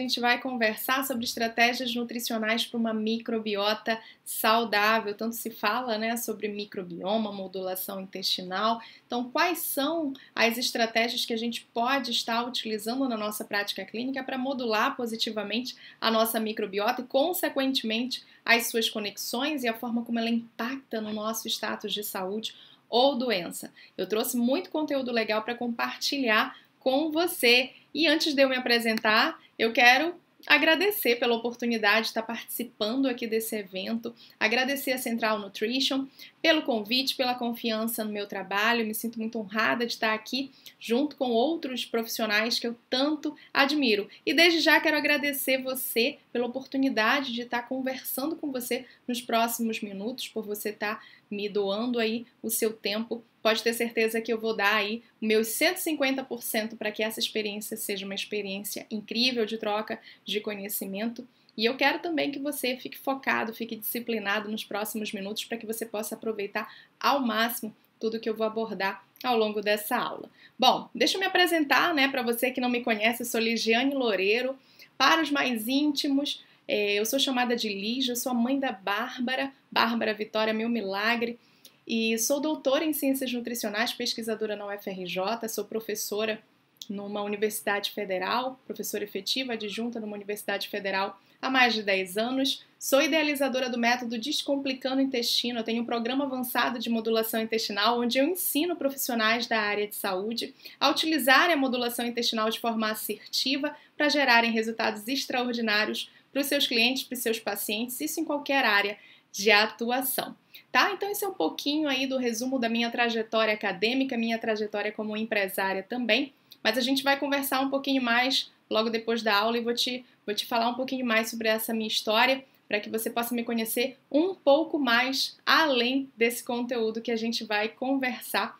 gente vai conversar sobre estratégias nutricionais para uma microbiota saudável. Tanto se fala né, sobre microbioma, modulação intestinal. Então, quais são as estratégias que a gente pode estar utilizando na nossa prática clínica para modular positivamente a nossa microbiota e, consequentemente, as suas conexões e a forma como ela impacta no nosso status de saúde ou doença? Eu trouxe muito conteúdo legal para compartilhar com você. E antes de eu me apresentar, eu quero agradecer pela oportunidade de estar participando aqui desse evento, agradecer a Central Nutrition pelo convite, pela confiança no meu trabalho. Me sinto muito honrada de estar aqui junto com outros profissionais que eu tanto admiro. E desde já quero agradecer você pela oportunidade de estar conversando com você nos próximos minutos, por você estar me doando aí o seu tempo. Pode ter certeza que eu vou dar aí meus 150% para que essa experiência seja uma experiência incrível de troca de conhecimento. E eu quero também que você fique focado, fique disciplinado nos próximos minutos para que você possa aproveitar ao máximo tudo que eu vou abordar ao longo dessa aula. Bom, deixa eu me apresentar, né, para você que não me conhece, eu sou Ligiane Loureiro. Para os mais íntimos, é, eu sou chamada de Ligia, eu sou a mãe da Bárbara, Bárbara Vitória, meu milagre, e sou doutora em ciências nutricionais, pesquisadora na UFRJ, sou professora numa universidade federal, professora efetiva adjunta numa universidade federal Há mais de 10 anos, sou idealizadora do método Descomplicando o Intestino. Eu tenho um programa avançado de modulação intestinal onde eu ensino profissionais da área de saúde a utilizarem a modulação intestinal de forma assertiva para gerarem resultados extraordinários para os seus clientes, para os seus pacientes, isso em qualquer área de atuação. Tá? Então esse é um pouquinho aí do resumo da minha trajetória acadêmica, minha trajetória como empresária também, mas a gente vai conversar um pouquinho mais logo depois da aula e vou te, vou te falar um pouquinho mais sobre essa minha história para que você possa me conhecer um pouco mais além desse conteúdo que a gente vai conversar,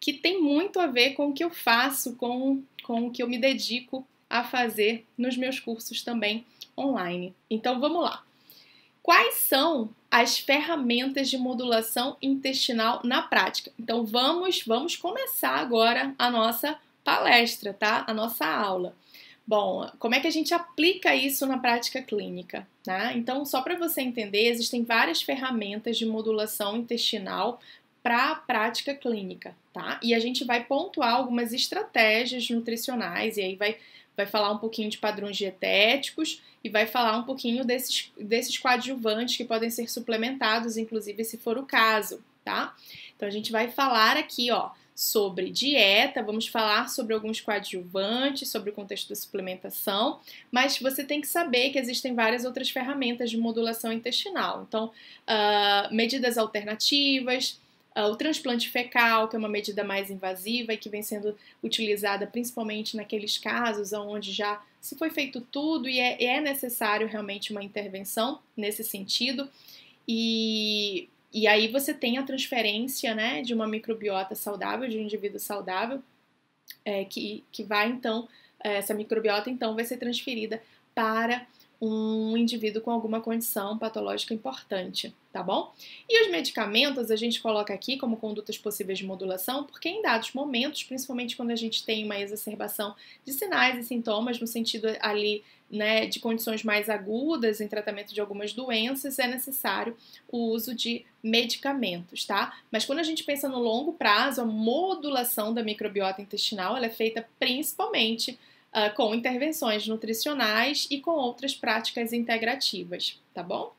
que tem muito a ver com o que eu faço, com, com o que eu me dedico a fazer nos meus cursos também online. Então vamos lá. Quais são as ferramentas de modulação intestinal na prática? Então vamos, vamos começar agora a nossa palestra, tá? A nossa aula. Bom, como é que a gente aplica isso na prática clínica? Né? Então, só para você entender, existem várias ferramentas de modulação intestinal para a prática clínica, tá? E a gente vai pontuar algumas estratégias nutricionais e aí vai, vai falar um pouquinho de padrões dietéticos e vai falar um pouquinho desses, desses coadjuvantes que podem ser suplementados, inclusive se for o caso, tá? Então a gente vai falar aqui, ó, sobre dieta, vamos falar sobre alguns coadjuvantes, sobre o contexto da suplementação, mas você tem que saber que existem várias outras ferramentas de modulação intestinal. Então, uh, medidas alternativas, uh, o transplante fecal, que é uma medida mais invasiva e que vem sendo utilizada principalmente naqueles casos onde já se foi feito tudo e é, é necessário realmente uma intervenção nesse sentido. E e aí você tem a transferência né, de uma microbiota saudável, de um indivíduo saudável, é, que, que vai então, é, essa microbiota então vai ser transferida para um indivíduo com alguma condição patológica importante, tá bom? E os medicamentos a gente coloca aqui como condutas possíveis de modulação, porque em dados momentos, principalmente quando a gente tem uma exacerbação de sinais e sintomas, no sentido ali né, de condições mais agudas, em tratamento de algumas doenças, é necessário o uso de medicamentos, tá? Mas quando a gente pensa no longo prazo, a modulação da microbiota intestinal ela é feita principalmente uh, com intervenções nutricionais e com outras práticas integrativas, tá bom?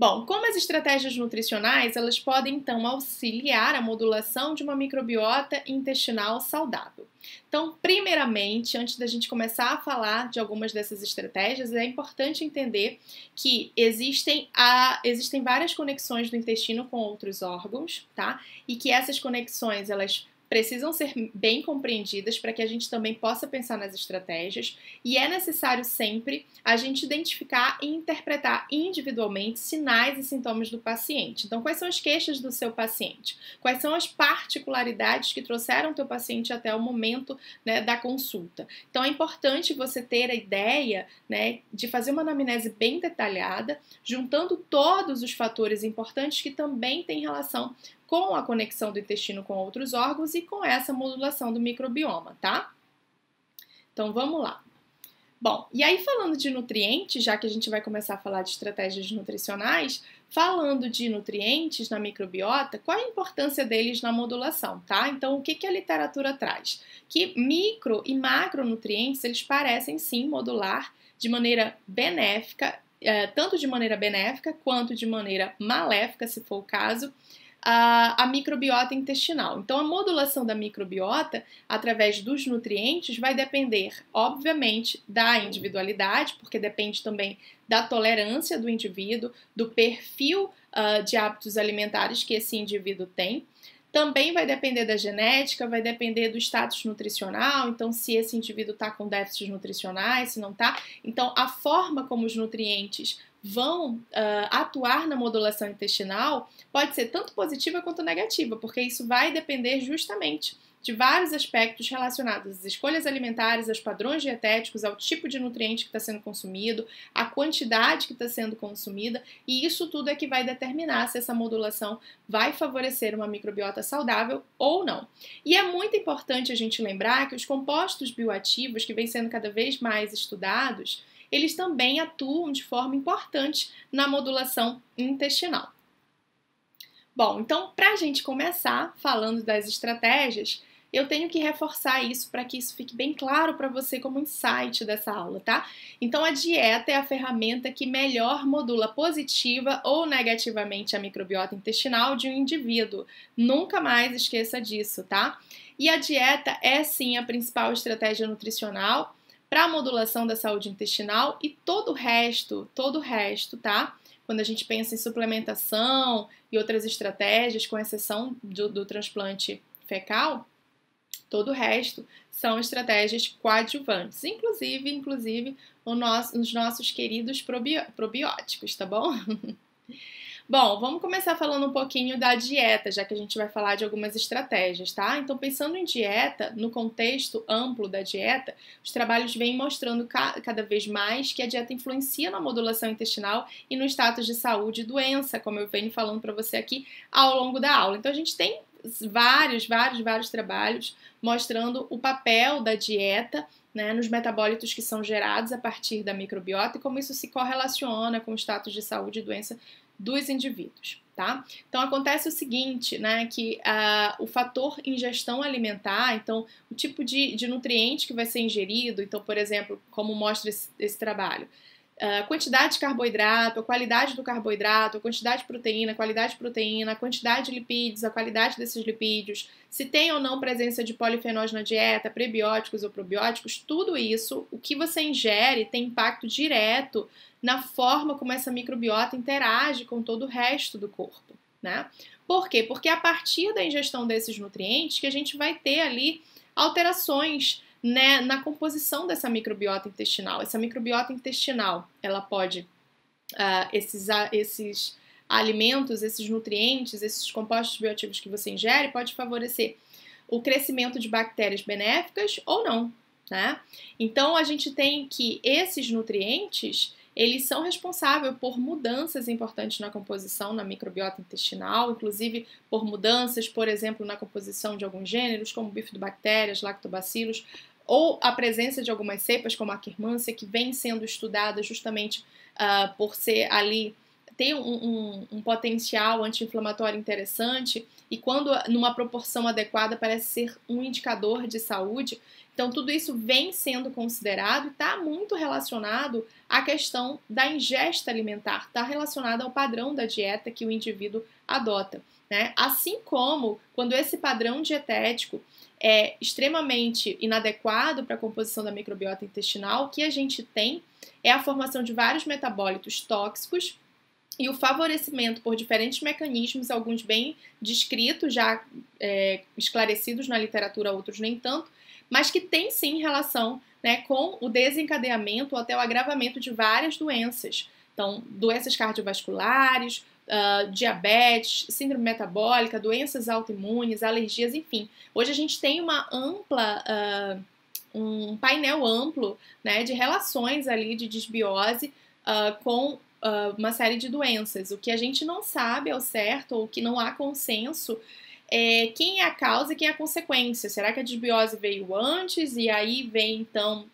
Bom, como as estratégias nutricionais, elas podem então auxiliar a modulação de uma microbiota intestinal saudável. Então, primeiramente, antes da gente começar a falar de algumas dessas estratégias, é importante entender que existem, a, existem várias conexões do intestino com outros órgãos, tá? E que essas conexões, elas precisam ser bem compreendidas para que a gente também possa pensar nas estratégias e é necessário sempre a gente identificar e interpretar individualmente sinais e sintomas do paciente. Então, quais são as queixas do seu paciente? Quais são as particularidades que trouxeram o teu paciente até o momento né, da consulta? Então, é importante você ter a ideia né, de fazer uma anamnese bem detalhada, juntando todos os fatores importantes que também têm relação com a conexão do intestino com outros órgãos e com essa modulação do microbioma, tá? Então vamos lá. Bom, e aí falando de nutrientes, já que a gente vai começar a falar de estratégias nutricionais, falando de nutrientes na microbiota, qual a importância deles na modulação, tá? Então, o que, que a literatura traz? Que micro e macronutrientes, eles parecem sim modular de maneira benéfica é, tanto de maneira benéfica quanto de maneira maléfica, se for o caso, a, a, microbiota intestinal. Então, a modulação da microbiota através dos nutrientes vai depender, obviamente, da individualidade, porque depende também da tolerância do indivíduo, do perfil uh, de hábitos alimentares que esse indivíduo tem. Também vai depender da genética, vai depender do status nutricional, então se esse indivíduo está com déficits nutricionais, se não está. Então, a forma como os nutrientes vão uh, atuar na modulação intestinal pode ser tanto positiva quanto negativa, porque isso vai depender justamente de vários aspectos relacionados às escolhas alimentares, aos padrões dietéticos, ao tipo de nutriente que está sendo consumido, à quantidade que está sendo consumida, e isso tudo é que vai determinar se essa modulação vai favorecer uma microbiota saudável ou não. E é muito importante a gente lembrar que os compostos bioativos, que vêm sendo cada vez mais estudados, eles também atuam de forma importante na modulação intestinal. Bom, então, para a gente começar falando das estratégias, eu tenho que reforçar isso para que isso fique bem claro para você como insight dessa aula, tá? Então a dieta é a ferramenta que melhor modula positiva ou negativamente a microbiota intestinal de um indivíduo. Nunca mais esqueça disso, tá? E a dieta é sim a principal estratégia nutricional para a modulação da saúde intestinal e todo o resto, todo o resto, tá? Quando a gente pensa em suplementação e outras estratégias, com exceção do, do transplante fecal, Todo o resto são estratégias coadjuvantes, inclusive, inclusive nosso, os nossos queridos probióticos, tá bom? Bom, vamos começar falando um pouquinho da dieta, já que a gente vai falar de algumas estratégias, tá? Então, pensando em dieta, no contexto amplo da dieta, os trabalhos vêm mostrando cada vez mais que a dieta influencia na modulação intestinal e no status de saúde e doença, como eu venho falando para você aqui ao longo da aula. Então, a gente tem vários, vários, vários trabalhos mostrando o papel da dieta né, nos metabólitos que são gerados a partir da microbiota e como isso se correlaciona com o status de saúde e doença dos indivíduos. Tá? Então acontece o seguinte, né, que uh, o fator ingestão alimentar, então o tipo de, de nutriente que vai ser ingerido, então por exemplo, como mostra esse, esse trabalho, a ah, quantidade de carboidrato, a qualidade do carboidrato, a quantidade de proteína, a qualidade de proteína, a quantidade de lipídios, a qualidade desses lipídios, se tem ou não presença de polifenóis na dieta, prebióticos ou probióticos, tudo isso, o que você ingere tem impacto direto na forma como essa microbiota interage com todo o resto do corpo, né? Por quê? Porque é a partir da ingestão desses nutrientes que a gente vai ter ali alterações né, na composição dessa microbiota intestinal. Essa microbiota intestinal, ela pode uh, esses, uh, esses alimentos, esses nutrientes, esses compostos bioativos que você ingere pode favorecer o crescimento de bactérias benéficas ou não, né? Então a gente tem que esses nutrientes eles são responsáveis por mudanças importantes na composição na microbiota intestinal, inclusive por mudanças, por exemplo, na composição de alguns gêneros, como bifidobactérias, lactobacilos, ou a presença de algumas cepas, como a quermância, que vem sendo estudada justamente uh, por ser ali tem um, um, um potencial anti-inflamatório interessante e quando numa proporção adequada parece ser um indicador de saúde. Então tudo isso vem sendo considerado e está muito relacionado à questão da ingesta alimentar, está relacionado ao padrão da dieta que o indivíduo adota. Né? Assim como quando esse padrão dietético é extremamente inadequado para a composição da microbiota intestinal, o que a gente tem é a formação de vários metabólitos tóxicos e o favorecimento por diferentes mecanismos, alguns bem descritos, já é, esclarecidos na literatura, outros nem tanto, mas que tem sim relação né, com o desencadeamento ou até o agravamento de várias doenças. Então, doenças cardiovasculares, ah, diabetes, síndrome metabólica, doenças autoimunes, alergias, enfim. Hoje a gente tem uma ampla. Uh, um painel amplo né, de relações ali de desbiose uh, ah, com uma série de doenças. O que a gente não sabe ao certo, ou que não há consenso, é quem é a causa e quem é a consequência. Será que a desbiose veio antes e aí vem então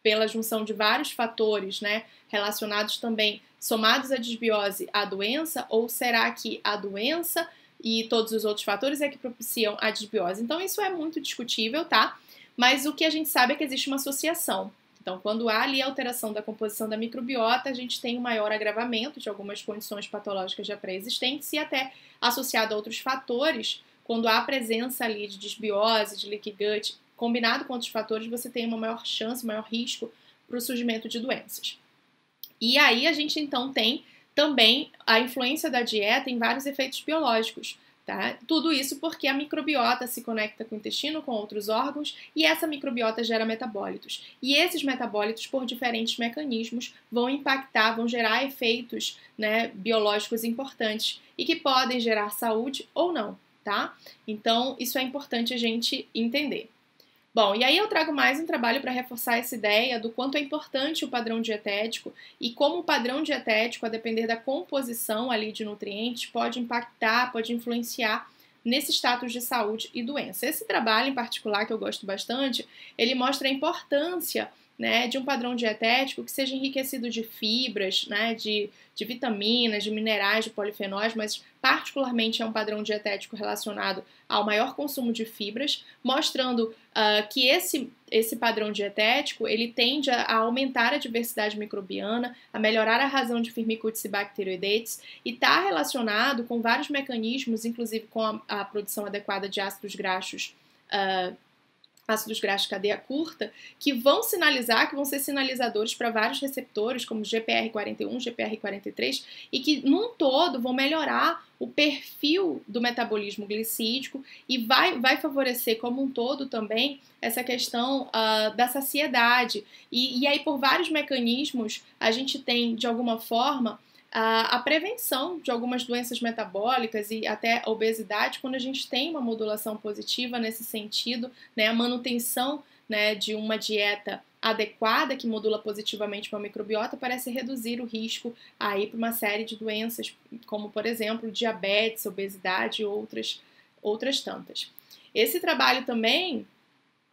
pela junção de vários fatores, né, relacionados também somados à desbiose à doença ou será que a doença e todos os outros fatores é que propiciam a desbiose? Então isso é muito discutível, tá? Mas o que a gente sabe é que existe uma associação. Então, quando há ali alteração da composição da microbiota, a gente tem um maior agravamento de algumas condições patológicas já pré-existentes e até associado a outros fatores, quando há presença ali de desbiose, de leaky gut, combinado com outros fatores, você tem uma maior chance, maior risco para o surgimento de doenças. E aí a gente então tem também a influência da dieta em vários efeitos biológicos. Tá? Tudo isso porque a microbiota se conecta com o intestino, com outros órgãos, e essa microbiota gera metabólitos. E esses metabólitos, por diferentes mecanismos, vão impactar, vão gerar efeitos né, biológicos importantes e que podem gerar saúde ou não. Tá? Então, isso é importante a gente entender. Bom, e aí eu trago mais um trabalho para reforçar essa ideia do quanto é importante o padrão dietético e como o padrão dietético, a depender da composição ali de nutrientes, pode impactar, pode influenciar nesse status de saúde e doença. Esse trabalho em particular que eu gosto bastante, ele mostra a importância né, de um padrão dietético que seja enriquecido de fibras, né, de, de vitaminas, de minerais, de polifenóis, mas particularmente é um padrão dietético relacionado ao maior consumo de fibras, mostrando uh, que esse, esse padrão dietético ele tende a, a, aumentar a diversidade microbiana, a melhorar a razão de Firmicutes e Bacteroidetes e está relacionado com vários mecanismos, inclusive com a, a, produção adequada de ácidos graxos uh, ácidos graxos cadeia curta, que vão sinalizar, que vão ser sinalizadores para vários receptores, como GPR41, GPR43, e que num todo vão melhorar o perfil do metabolismo glicídico e vai, vai favorecer como um todo também essa questão uh, da saciedade. E, e aí, por vários mecanismos, a gente tem, de alguma forma, a, a prevenção de algumas doenças metabólicas e até a obesidade, quando a gente tem uma modulação positiva nesse sentido, né, a manutenção né, de uma dieta adequada que modula positivamente uma microbiota parece reduzir o risco aí para uma série de doenças, como por exemplo diabetes, obesidade e outras, outras tantas. Esse trabalho também,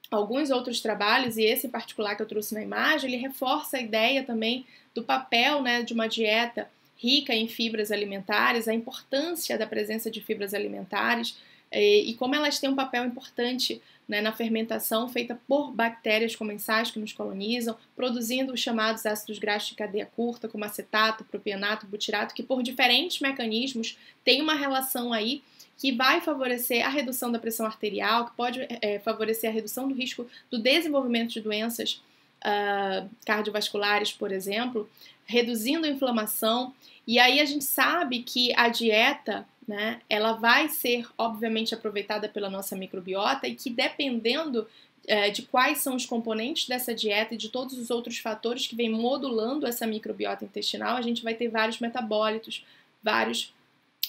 alguns outros trabalhos, e esse em particular que eu trouxe na imagem, ele reforça a ideia também do papel né, de uma dieta rica em fibras alimentares, a importância da presença de fibras alimentares é, e como elas têm um papel importante né, na fermentação feita por bactérias comensais que nos colonizam, produzindo os chamados ácidos graxos de cadeia curta, como acetato, propionato, butirato, que por diferentes mecanismos têm uma relação aí que vai favorecer a redução da pressão arterial, que pode é, favorecer a redução do risco do desenvolvimento de doenças uh, cardiovasculares, por exemplo, reduzindo a inflamação. E aí a gente sabe que a dieta, né, ela vai ser obviamente aproveitada pela nossa microbiota e que dependendo eh, de quais são os componentes dessa dieta e de todos os outros fatores que vêm modulando essa microbiota intestinal, a gente vai ter vários metabólitos, vários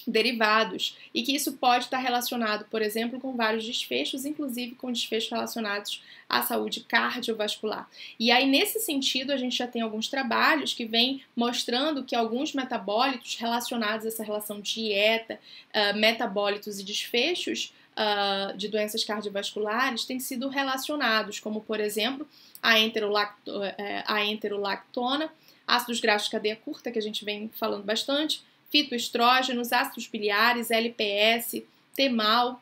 derivados e que isso pode estar relacionado, por exemplo, com vários desfechos, inclusive com desfechos relacionados à saúde cardiovascular. E aí nesse sentido a gente já tem alguns trabalhos que vêm mostrando que alguns metabólitos relacionados a essa relação dieta, uh, metabólitos e desfechos uh, de doenças cardiovasculares têm sido relacionados, como por exemplo a, eh, a enterolactona, ácidos graxos de cadeia curta que a gente vem falando bastante fitoestrógenos, ácidos biliares, LPS, temal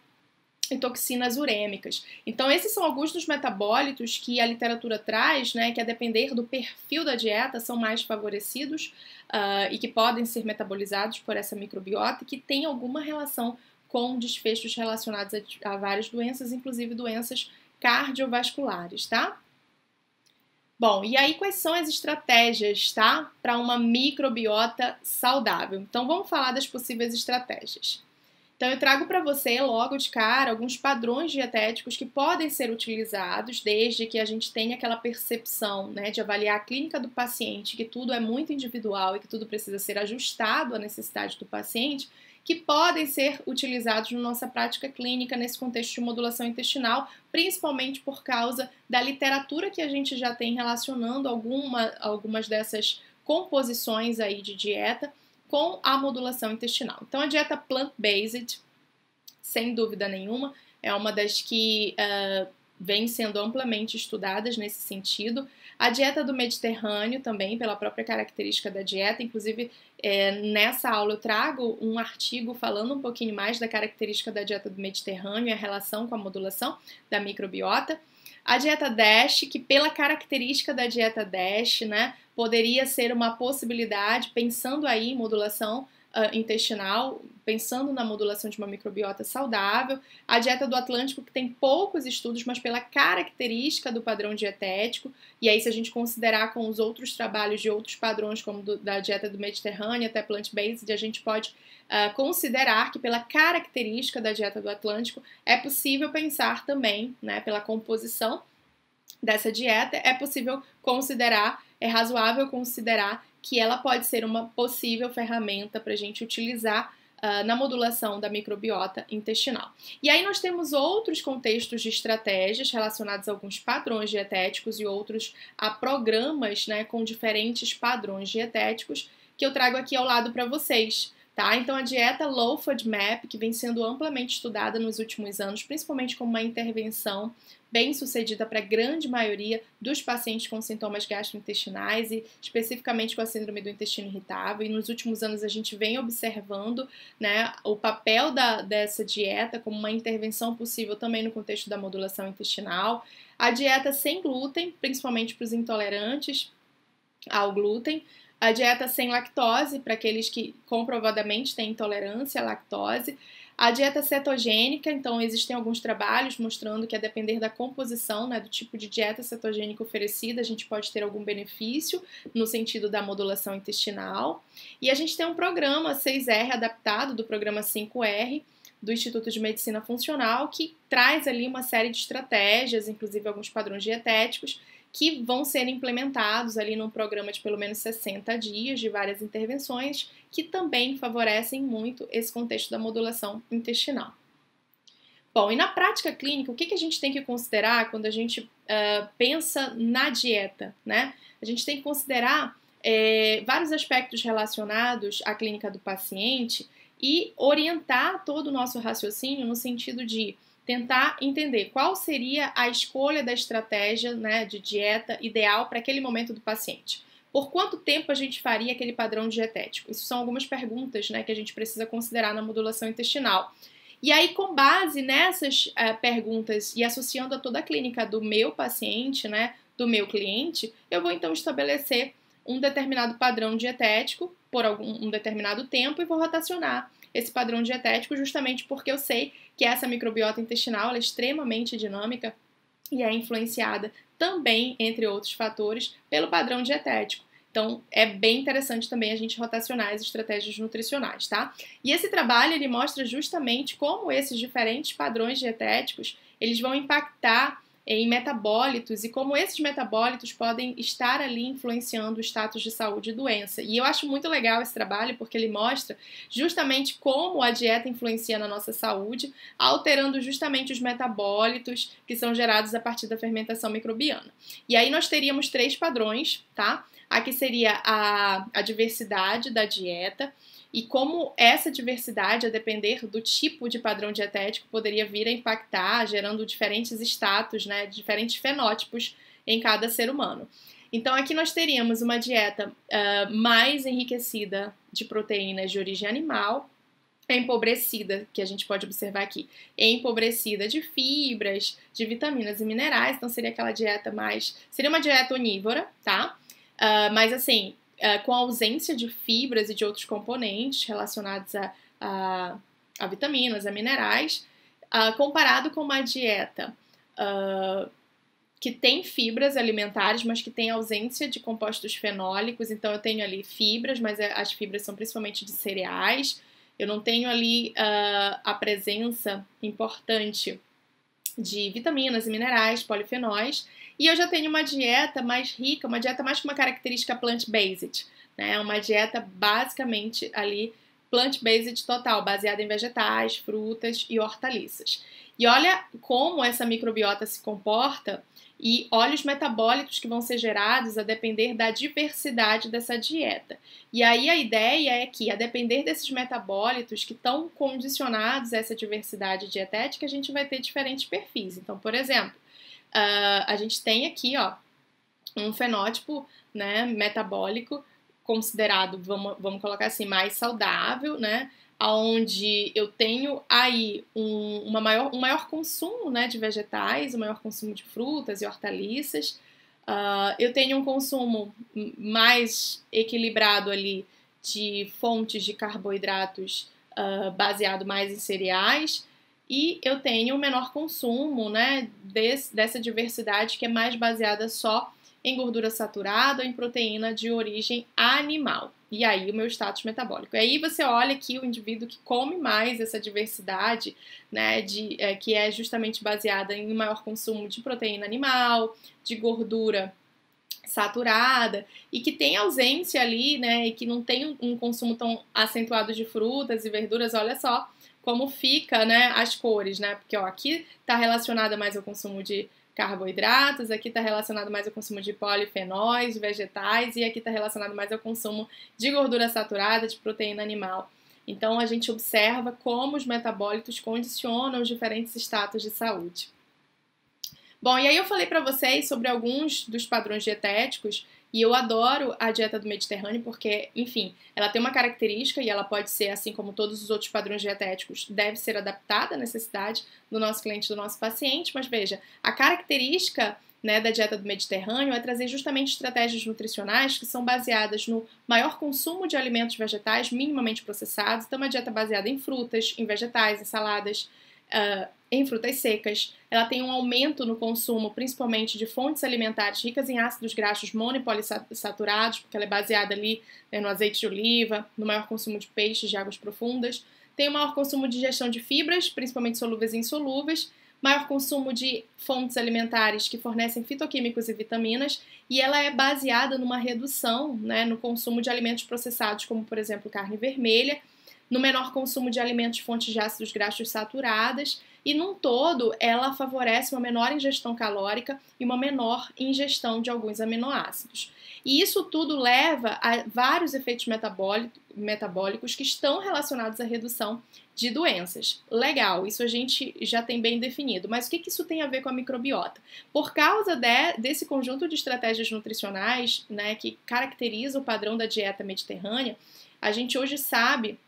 e toxinas urêmicas. Então, esses são alguns dos metabólitos que a literatura traz, né, que a depender do perfil da dieta são mais favorecidos uh, e que podem ser metabolizados por essa microbiota que tem alguma relação com desfechos relacionados a, a várias doenças, inclusive doenças cardiovasculares, tá? Bom, e aí quais são as estratégias, tá? Para uma microbiota saudável. Então vamos falar das possíveis estratégias. Então eu trago para você logo de cara alguns padrões dietéticos que podem ser utilizados desde que a gente tenha aquela percepção, né, de avaliar a clínica do paciente, que tudo é muito individual e que tudo precisa ser ajustado à necessidade do paciente que podem ser utilizados na nossa prática clínica nesse contexto de modulação intestinal, principalmente por causa da literatura que a gente já tem relacionando alguma, algumas dessas composições aí de dieta com a modulação intestinal. Então, a dieta plant-based, sem dúvida nenhuma, é uma das que uh, vêm sendo amplamente estudadas nesse sentido. A dieta do Mediterrâneo também, pela própria característica da dieta, inclusive é, nessa aula eu trago um artigo falando um pouquinho mais da característica da dieta do Mediterrâneo e a relação com a modulação da microbiota. A dieta DASH, que pela característica da dieta DASH, né, poderia ser uma possibilidade, pensando aí em modulação ah, intestinal, pensando na modulação de uma microbiota saudável, a dieta do Atlântico, que tem poucos estudos, mas pela característica do padrão dietético, e aí se a gente considerar com os outros trabalhos de outros padrões, como do, da dieta do Mediterrâneo até plant-based, a gente pode uh, considerar que pela característica da dieta do Atlântico, é possível pensar também, né, pela composição dessa dieta, é possível considerar, é razoável considerar que ela pode ser uma possível ferramenta para a gente utilizar uh, na modulação da microbiota intestinal. E aí nós temos outros contextos de estratégias relacionados a alguns padrões dietéticos e outros a programas né, com diferentes padrões dietéticos que eu trago aqui ao lado para vocês. Tá? Então a dieta low FODMAP, que vem sendo amplamente estudada nos últimos anos, principalmente como uma intervenção bem sucedida para a grande maioria dos pacientes com sintomas gastrointestinais e especificamente com a síndrome do intestino irritável. E nos últimos anos a gente vem observando né, o papel da, dessa dieta como uma intervenção possível também no contexto da modulação intestinal. A dieta sem glúten, principalmente para os intolerantes ao glúten, a dieta sem lactose, para aqueles que comprovadamente têm intolerância à lactose, a dieta cetogênica, então, existem alguns trabalhos mostrando que a depender da composição, né, do tipo de dieta cetogênica oferecida, a gente pode ter algum benefício no sentido da modulação intestinal. E a gente tem um programa 6R adaptado do programa 5R do Instituto de Medicina Funcional que traz ali uma série de estratégias, inclusive alguns padrões dietéticos que vão ser implementados ali num programa de pelo menos 60 dias de várias intervenções que também favorecem muito esse contexto da modulação intestinal. Bom, e na prática clínica, o que, que a gente tem que considerar quando a gente uh, pensa na dieta, né? A gente tem que considerar vários aspectos relacionados à clínica do paciente e orientar todo o nosso raciocínio no sentido de tentar entender qual seria a escolha da estratégia né, de dieta ideal para aquele momento do paciente. Por quanto tempo a gente faria aquele padrão dietético? Isso são algumas perguntas né, que a gente precisa considerar na modulação intestinal. E aí, com base nessas eh, perguntas e associando a toda a clínica do meu paciente, né, do meu cliente, eu vou então estabelecer um determinado padrão dietético por algum um determinado tempo e vou rotacionar esse padrão dietético, justamente porque eu sei que essa microbiota intestinal é extremamente dinâmica e é influenciada também, entre outros fatores, pelo padrão dietético. Então, é bem interessante também a gente rotacionar as estratégias nutricionais, tá? E esse trabalho, ele mostra justamente como esses diferentes padrões dietéticos, eles vão impactar em metabólitos e como esses metabólitos podem estar ali influenciando o status de saúde e doença. E eu acho muito legal esse trabalho porque ele mostra justamente como a dieta influencia na nossa saúde, alterando justamente os metabólitos que são gerados a partir da fermentação microbiana. E aí nós teríamos três padrões, tá? Aqui seria a, a diversidade da dieta e como essa diversidade, a depender do tipo de padrão dietético, poderia vir a impactar, gerando diferentes status, né, diferentes fenótipos em cada ser humano. Então, aqui nós teríamos uma dieta uh, mais enriquecida de proteínas de origem animal, empobrecida, que a gente pode observar aqui, empobrecida de fibras, de vitaminas e minerais, então seria aquela dieta mais. seria uma dieta onívora, tá? Uh, mas assim, uh, com a ausência de fibras e de outros componentes relacionados a, a, a vitaminas, a minerais, uh, comparado com uma dieta que tem fibras alimentares, mas que tem ausência de compostos fenólicos. Então eu tenho ali fibras, mas eh, as fibras são principalmente de cereais. Eu não tenho ali a presença importante de vitaminas e minerais, polifenóis. E eu já tenho uma dieta mais rica, uma dieta mais com uma característica plant-based, né? Uma dieta basicamente ali plant-based total, baseada em vegetais, frutas e hortaliças. E olha como essa microbiota se comporta e óleos metabólicos que vão ser gerados a depender da diversidade dessa dieta. E aí a ideia é que, a depender desses metabólitos que estão condicionados a essa diversidade dietética, a gente vai ter diferentes perfis. Então, por exemplo, uh, a gente tem aqui ó, um fenótipo né, metabólico considerado, vamos, vamos colocar assim, mais saudável, né? onde eu tenho aí um, uma maior, um maior consumo né, de vegetais, um maior consumo de frutas e hortaliças. Uh, eu tenho um consumo mais equilibrado ali de fontes de carboidratos uh, baseado mais em cereais e eu tenho um menor consumo né, desse, dessa diversidade que é mais baseada só em gordura saturada ou em proteína de origem animal. E aí o meu status metabólico. E aí você olha aqui o indivíduo que come mais essa diversidade, né, de, é, que é justamente baseada em maior consumo de proteína animal, de gordura saturada e que tem ausência ali, né, e que não tem um consumo tão acentuado de frutas e verduras, olha só como fica, né, as cores, né? Porque ó, aqui tá relacionada mais ao consumo de carboidratos, aqui está relacionado mais ao consumo de polifenóis, vegetais, e aqui está relacionado mais ao consumo de gordura saturada, de proteína animal. Então, a gente observa como os metabólitos condicionam os diferentes status de saúde. Bom, e aí eu falei para vocês sobre alguns dos padrões dietéticos e eu adoro a dieta do Mediterrâneo porque, enfim, ela tem uma característica e ela pode ser, assim como todos os outros padrões dietéticos, deve ser adaptada à necessidade do nosso cliente, do nosso paciente. Mas veja, a característica né, da dieta do Mediterrâneo é trazer justamente estratégias nutricionais que são baseadas no maior consumo de alimentos vegetais minimamente processados. Então, uma dieta baseada em frutas, em vegetais, em saladas. Uh, em frutas secas, ela tem um aumento no consumo, principalmente de fontes alimentares ricas em ácidos graxos monopolissaturados, porque ela é baseada ali né, no azeite de oliva, no maior consumo de peixes de águas profundas. Tem o maior consumo de ingestão de fibras, principalmente solúveis e insolúveis, maior consumo de fontes alimentares que fornecem fitoquímicos e vitaminas, e ela é baseada numa redução né, no consumo de alimentos processados, como por exemplo carne vermelha, no menor consumo de alimentos fontes de ácidos graxos saturadas e num todo, ela favorece uma menor ingestão calórica e uma menor ingestão de alguns aminoácidos. E isso tudo leva a vários efeitos metabólicos que estão relacionados à redução de doenças. Legal, isso a gente já tem bem definido, mas o que, isso tem a ver com a microbiota? Por causa de, desse conjunto de estratégias nutricionais né, que caracteriza o padrão da dieta mediterrânea, a gente hoje sabe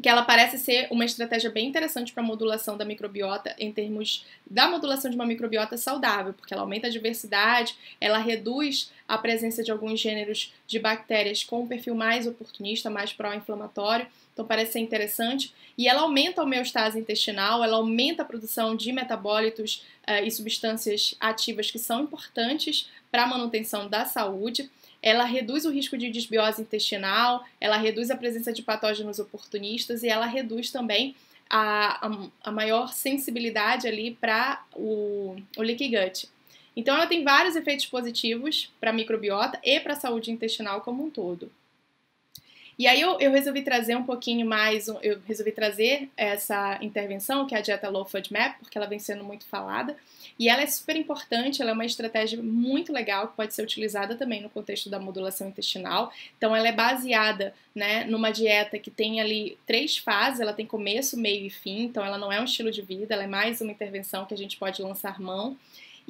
que ela parece ser uma estratégia bem interessante para a modulação da microbiota em termos da modulação de uma microbiota saudável, porque ela aumenta a diversidade, ela reduz a presença de alguns gêneros de bactérias com um perfil mais oportunista, mais pró-inflamatório, então parece ser interessante, e ela aumenta a homeostase intestinal, ela aumenta a produção de metabólitos eh, e substâncias ativas que são importantes para a manutenção da saúde ela reduz o risco de desbiose intestinal, ela reduz a presença de patógenos oportunistas e ela reduz também a, a, a maior sensibilidade ali para o, o leaky gut. Então ela tem vários efeitos positivos para a microbiota e para a saúde intestinal como um todo. E aí eu, eu resolvi trazer um pouquinho mais, eu resolvi trazer essa intervenção, que é a dieta Low FODMAP, porque ela vem sendo muito falada. E ela é super importante, ela é uma estratégia muito legal que pode ser utilizada também no contexto da modulação intestinal. Então, ela é baseada né, numa dieta que tem ali três fases, ela tem começo, meio e fim, então ela não é um estilo de vida, ela é mais uma intervenção que a gente pode lançar mão.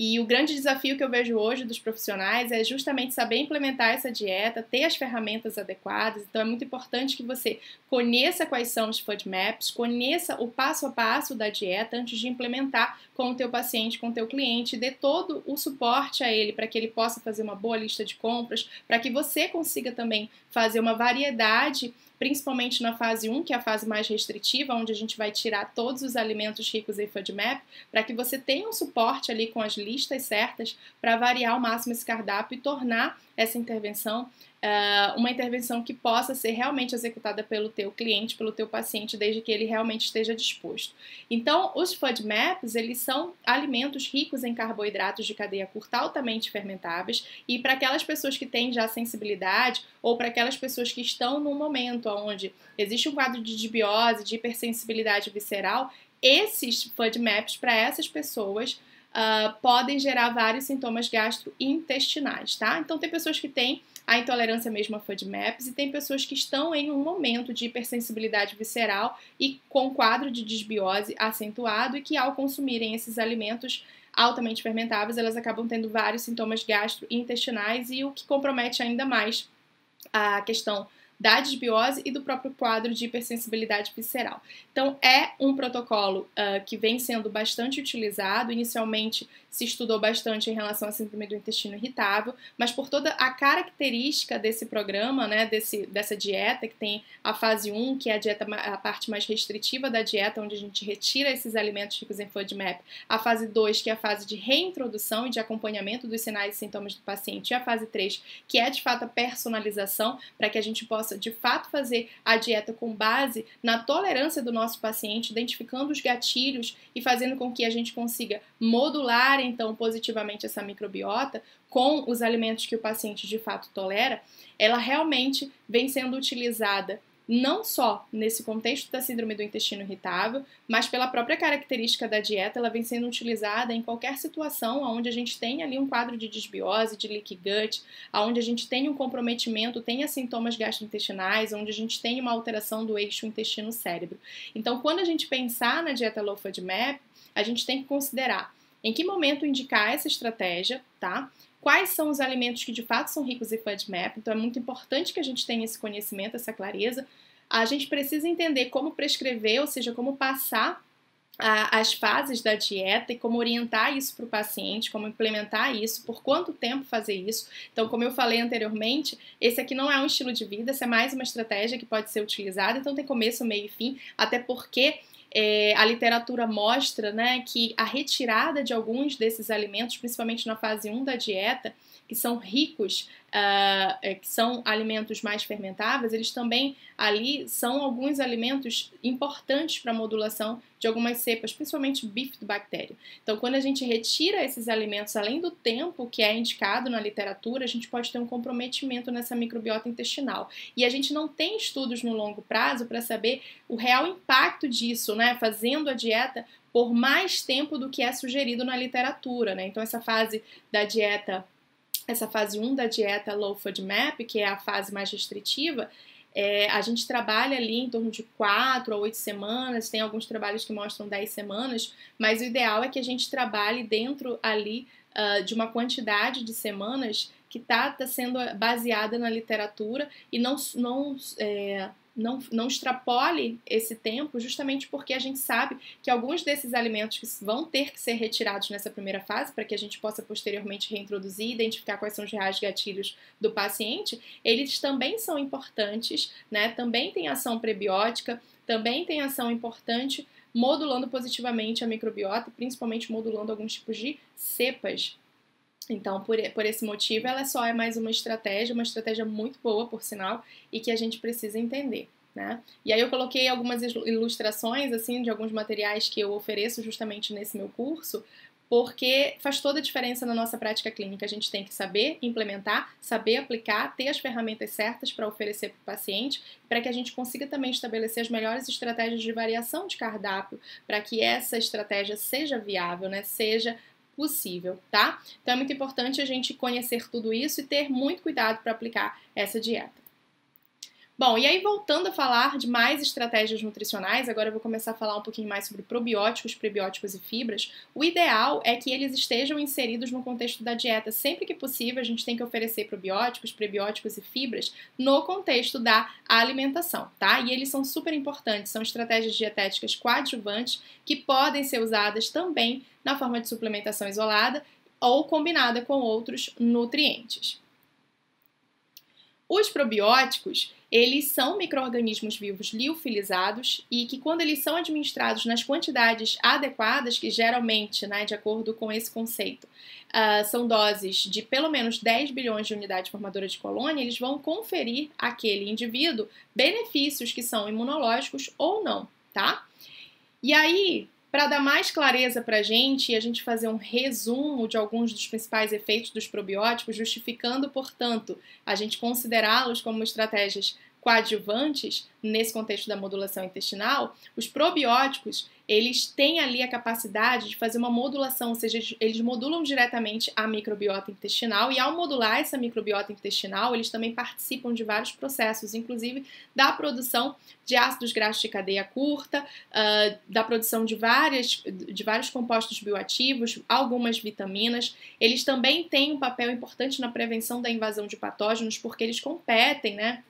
E o grande desafio que eu vejo hoje dos profissionais é justamente saber implementar essa dieta, ter as ferramentas adequadas. Então é muito importante que você conheça quais são os FODMAPs, conheça o passo a passo da dieta antes de implementar com o teu paciente, com o teu cliente, dê todo o suporte a ele para que ele possa fazer uma boa lista de compras, para que você consiga também fazer uma variedade principalmente na fase 1, que é a fase mais restritiva, onde a gente vai tirar todos os alimentos ricos em FODMAP, para que você tenha um suporte ali com as listas certas para variar ao máximo esse cardápio e tornar essa intervenção uh, uma intervenção que possa ser realmente executada pelo teu cliente, pelo teu paciente, desde que ele realmente esteja disposto. Então, os FODMAPs, eles são alimentos ricos em carboidratos de cadeia curta altamente fermentáveis e para aquelas pessoas que têm já sensibilidade ou para aquelas pessoas que estão num momento onde existe um quadro de dibiose, de hipersensibilidade visceral, esses FODMAPs para essas pessoas Uh, podem gerar vários sintomas gastrointestinais, tá? Então, tem pessoas que têm a intolerância mesmo a FODMAPs, e tem pessoas que estão em um momento de hipersensibilidade visceral e com quadro de desbiose acentuado e que ao consumirem esses alimentos altamente fermentáveis, elas acabam tendo vários sintomas gastrointestinais e o que compromete ainda mais a questão da desbiose e do próprio quadro de hipersensibilidade visceral. Então, é um protocolo uh, que vem sendo bastante utilizado. Inicialmente, se estudou bastante em relação à síndrome do intestino irritável, mas por toda a característica desse programa, né, desse, dessa dieta, que tem a fase 1, que é a, dieta, a parte mais restritiva da dieta, onde a gente retira esses alimentos ricos tipo em FODMAP, a fase 2, que é a fase de reintrodução e de acompanhamento dos sinais e sintomas do paciente, e a fase 3, que é de fato a personalização, para que a gente possa de fato fazer a dieta com base na tolerância do nosso paciente, identificando os gatilhos e fazendo com que a gente consiga modular então positivamente essa microbiota com os alimentos que o paciente de fato tolera, ela realmente vem sendo utilizada não só nesse contexto da síndrome do intestino irritável, mas pela própria característica da dieta, ela vem sendo utilizada em qualquer situação onde a gente tem ali um quadro de desbiose, de leaky gut, onde a gente tem um comprometimento, tenha sintomas gastrointestinais, onde a gente tem uma alteração do eixo intestino-cérebro. Então, quando a gente pensar na dieta low FODMAP, a gente tem que considerar em que momento indicar essa estratégia, tá? Quais são os alimentos que de fato são ricos em FUDMAP? Então é muito importante que a gente tenha esse conhecimento, essa clareza. A gente precisa entender como prescrever, ou seja, como passar as fases da dieta e como orientar isso para o paciente, como implementar isso, por quanto tempo fazer isso. Então, como eu falei anteriormente, esse aqui não é um estilo de vida, essa é mais uma estratégia que pode ser utilizada, então tem começo, meio e fim, até porque é, a literatura mostra né, que a retirada de alguns desses alimentos, principalmente na fase 1 da dieta, que são ricos, uh, que são alimentos mais fermentáveis, eles também ali são alguns alimentos importantes para a modulação de algumas cepas, principalmente bifidobactéria. Então, quando a gente retira esses alimentos, além do tempo que é indicado na literatura, a gente pode ter um comprometimento nessa microbiota intestinal. E a gente não tem estudos no longo prazo para saber o real impacto disso, né? Fazendo a dieta por mais tempo do que é sugerido na literatura, né? Então, essa fase da dieta essa fase 1 da dieta low FODMAP, que é a fase mais restritiva, é, a gente trabalha ali em torno de 4 a 8 semanas, tem alguns trabalhos que mostram 10 semanas, mas o ideal é que a gente trabalhe dentro ali uh, de uma quantidade de semanas que está tá sendo baseada na literatura e não, não é, não, não extrapole esse tempo, justamente porque a gente sabe que alguns desses alimentos que vão ter que ser retirados nessa primeira fase, para que a gente possa posteriormente reintroduzir e identificar quais são os reais gatilhos do paciente, eles também são importantes, né? também têm ação prebiótica, também têm ação importante, modulando positivamente a microbiota, principalmente modulando alguns tipos de cepas então, por, por esse motivo, ela só é mais uma estratégia, uma estratégia muito boa, por sinal, e que a gente precisa entender. Né? E aí eu coloquei algumas ilustrações assim de alguns materiais que eu ofereço justamente nesse meu curso, porque faz toda a diferença na nossa prática clínica. A gente tem que saber implementar, saber aplicar, ter as ferramentas certas para oferecer para o paciente, para que a gente consiga também estabelecer as melhores estratégias de variação de cardápio, para que essa estratégia seja viável, né? seja possível, tá? Então é muito importante a gente conhecer tudo isso e ter muito cuidado para aplicar essa dieta. Bom, e aí voltando a falar de mais estratégias nutricionais, agora eu vou começar a falar um pouquinho mais sobre probióticos, prebióticos e fibras. O ideal é que eles estejam inseridos no contexto da dieta. Sempre que possível, a gente tem que oferecer probióticos, prebióticos e fibras no contexto da alimentação, tá? E eles são super importantes, são estratégias dietéticas coadjuvantes que podem ser usadas também na forma de suplementação isolada ou combinada com outros nutrientes. Os probióticos, eles são micro-organismos vivos liofilizados e que, quando eles são administrados nas quantidades adequadas, que geralmente, né, de acordo com esse conceito, uh, são doses de pelo menos 10 bilhões de unidades formadoras de colônia, eles vão conferir àquele indivíduo benefícios que são imunológicos ou não, tá? E aí, para dar mais clareza para a gente e a gente fazer um resumo de alguns dos principais efeitos dos probióticos, justificando, portanto, a gente considerá-los como estratégias coadjuvantes nesse contexto da modulação intestinal, os probióticos eles têm ali a capacidade de fazer uma modulação, ou seja, eles modulam diretamente a microbiota intestinal e ao modular essa microbiota intestinal, eles também participam de vários processos, inclusive da produção de ácidos graxos de cadeia curta, uh, da produção de, várias, de vários compostos bioativos, algumas vitaminas. Eles também têm um papel importante na prevenção da invasão de patógenos, porque eles competem, né?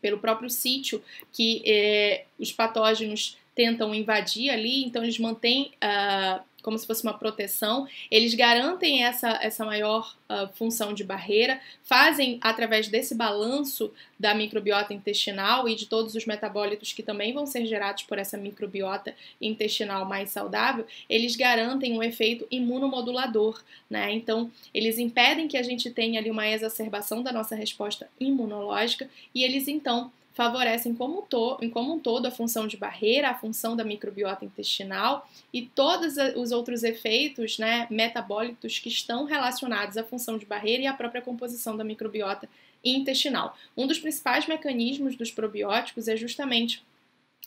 Pelo próprio sítio que eh, os patógenos tentam invadir ali, então eles mantêm uh, como se fosse uma proteção, eles garantem essa, essa maior uh, função de barreira, fazem através desse balanço da microbiota intestinal e de todos os metabólitos que também vão ser gerados por essa microbiota intestinal mais saudável, eles garantem um efeito imunomodulador, né? Então, eles impedem que a gente tenha ali uma exacerbação da nossa resposta imunológica e eles então favorecem como, to, como um todo a função de barreira, a função da microbiota intestinal e todos os outros efeitos né, metabólicos que estão relacionados à função de barreira e à própria composição da microbiota intestinal. Um dos principais mecanismos dos probióticos é justamente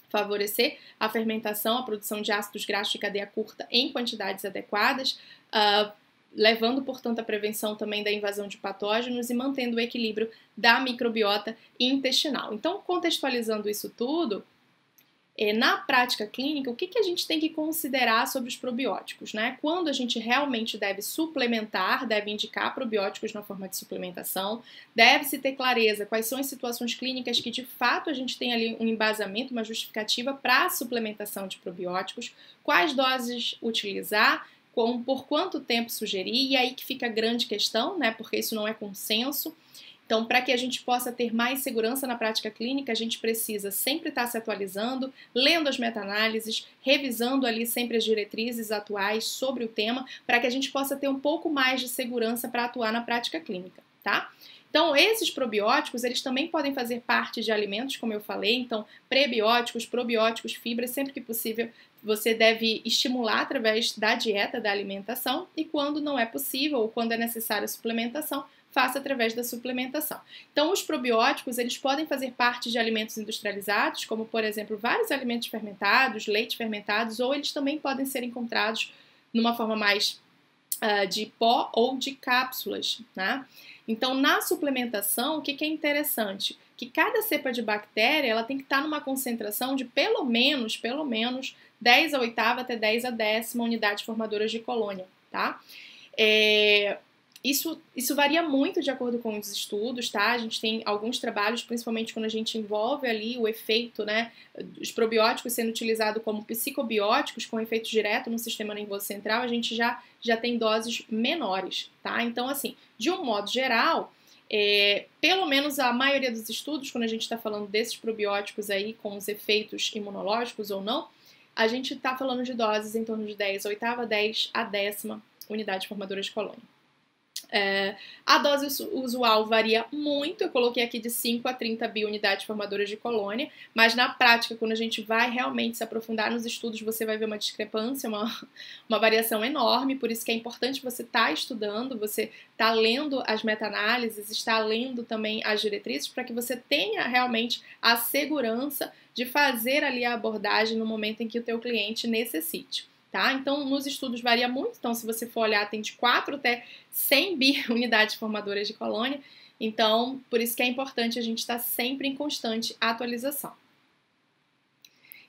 favorecer a fermentação, a produção de ácidos graxos de cadeia curta em quantidades adequadas, uh, levando, portanto, à prevenção também da invasão de patógenos e mantendo o equilíbrio da microbiota intestinal. Então, contextualizando isso tudo, é, na prática clínica, o que, que a gente tem que considerar sobre os probióticos, né? Quando a gente realmente deve suplementar, deve indicar probióticos na forma de suplementação, deve-se ter clareza quais são as situações clínicas que de fato a gente tem ali um embasamento, uma justificativa para a suplementação de probióticos, quais doses utilizar com por quanto tempo sugerir, e aí que fica a grande questão, né, porque isso não é consenso. Então, para que a gente possa ter mais segurança na prática clínica, a gente precisa sempre estar tá se atualizando, lendo as meta-análises, revisando ali sempre as diretrizes atuais sobre o tema, para que a gente possa ter um pouco mais de segurança para atuar na prática clínica, tá? Então, esses probióticos, eles também podem fazer parte de alimentos, como eu falei. Então, prebióticos, probióticos, fibras, sempre que possível, você deve estimular através da dieta, da alimentação, e quando não é possível ou quando é necessária a suplementação, faça através da suplementação. Então, os probióticos, eles podem fazer parte de alimentos industrializados, como, por exemplo, vários alimentos fermentados, leite fermentados, ou eles também podem ser encontrados numa forma mais uh, de pó ou de cápsulas, né? Então, na suplementação, o que, que é interessante? Que cada cepa de bactéria, ela tem que estar numa concentração de pelo menos, pelo menos 10 a oitava até 10 a décima unidade formadoras de colônia, tá? É, isso, isso varia muito de acordo com os estudos, tá? A gente tem alguns trabalhos, principalmente quando a gente envolve ali o efeito, né? Os probióticos sendo utilizados como psicobióticos com efeito direto no sistema nervoso central, a gente já, já tem doses menores, tá? Então, assim, de um modo geral, é, pelo menos a maioria dos estudos, quando a gente está falando desses probióticos aí com os efeitos imunológicos ou não, a gente está falando de doses em torno de 10, oitava, 10 a décima unidade formadora de colônia. É, a dose usual varia muito, eu coloquei aqui de 5 a 30 biunidades unidades formadoras de colônia, mas na prática, quando a gente vai realmente se aprofundar nos estudos, você vai ver uma discrepância, uma, uma variação enorme, por isso que é importante você estar tá estudando, você estar tá lendo as meta-análises, estar lendo também as diretrizes, para que você tenha realmente a segurança de fazer ali a abordagem no momento em que o teu cliente necessite tá? Então, nos estudos varia muito. Então, se você for olhar, tem de 4 até 100 bi unidades formadoras de colônia. Então, por isso que é importante a gente estar sempre em constante atualização.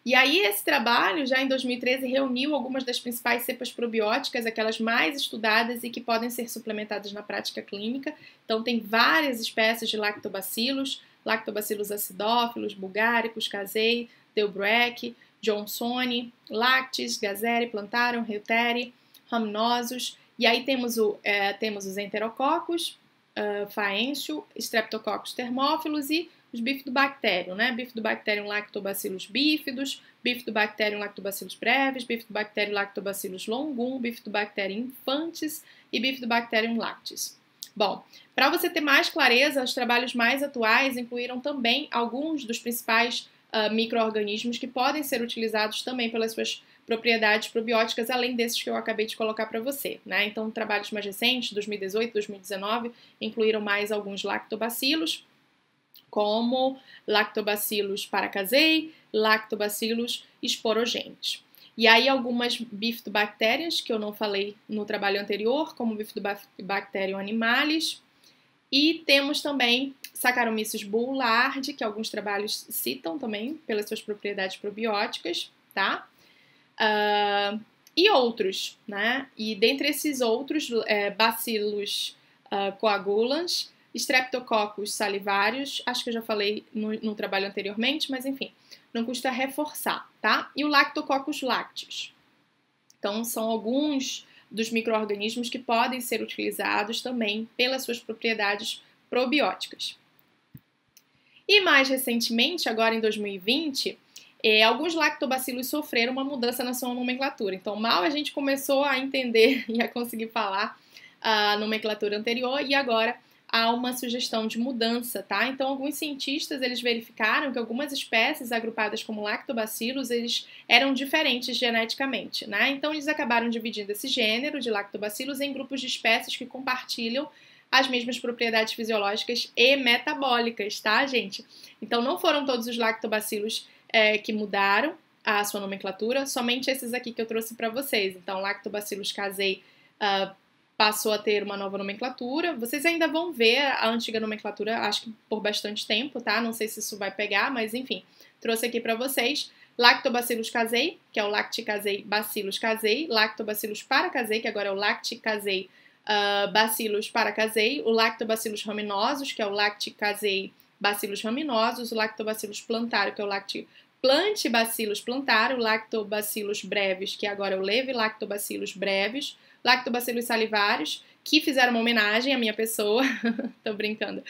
E aí, esse trabalho, já em 2013, reuniu algumas das principais cepas probióticas, aquelas mais estudadas e que podem ser suplementadas na prática clínica. Então, tem várias espécies de lactobacilos, lactobacilos acidófilos, bulgáricos, casei, delbrueck, Johnsoni, Lactis, Gazeri, plantarum, Reuteri, ramnosos. E aí temos, o, é, temos os enterococos, uh, faencio, streptococcus termófilos e os bifidobactérium, né? Bifidobacterium lactobacillus bifidus, bifidobacterium lactobacillus breves, bifidobacterium lactobacillus longum, bifidobacterium infantis e bifidobacterium lactis. Bom, para você ter mais clareza, os trabalhos mais atuais incluíram também alguns dos principais uh, micro-organismos que podem ser utilizados também pelas suas propriedades probióticas, além desses que eu acabei de colocar para você. Né? Então, trabalhos mais recentes, 2018, 2019, incluíram mais alguns lactobacilos, como lactobacilos paracasei, lactobacilos esporogênicos. E aí algumas bifidobactérias que eu não falei no trabalho anterior, como bifidobacterium animalis, e temos também Saccharomyces boulardii, que alguns trabalhos citam também pelas suas propriedades probióticas, tá? Uh, e outros, né? E dentre esses outros, é, bacilos uh, ah, coagulans, streptococcus salivários, acho que eu já falei no, no, trabalho anteriormente, mas enfim, não custa reforçar, tá? E o lactococcus lácteos. Então, são alguns dos microorganismos que podem ser utilizados também pelas suas propriedades probióticas. E mais recentemente, agora em 2020, eh, alguns lactobacilos sofreram uma mudança na sua nomenclatura. Então, mal a gente começou a entender e a conseguir falar a ah, nomenclatura anterior, e agora há uma sugestão de mudança, tá? Então, alguns cientistas eles verificaram que algumas espécies agrupadas como lactobacilos eles eram diferentes geneticamente, né? Então, eles acabaram dividindo esse gênero de lactobacilos em grupos de espécies que compartilham as mesmas propriedades fisiológicas e metabólicas, tá, gente? Então, não foram todos os lactobacilos é, que mudaram a sua nomenclatura, somente esses aqui que eu trouxe para vocês. Então, lactobacilos casei uh, passou a ter uma nova nomenclatura. Vocês ainda vão ver a antiga nomenclatura, acho que por bastante tempo, tá? Não sei se isso vai pegar, mas enfim, trouxe aqui para vocês. Lactobacillus casei, que é o Lacticasei bacillus casei, Lactobacillus paracasei, que agora é o Lacticasei uh, bacillus paracasei, o Lactobacillus raminosus, que é o Lacticasei bacillus raminosus, o Lactobacillus plantar, que é o Lacti plantar, o Lactobacillus breves, que agora é o Leve Lactobacillus breves, Lactobacillus salivários, que fizeram uma homenagem à minha pessoa, tô brincando,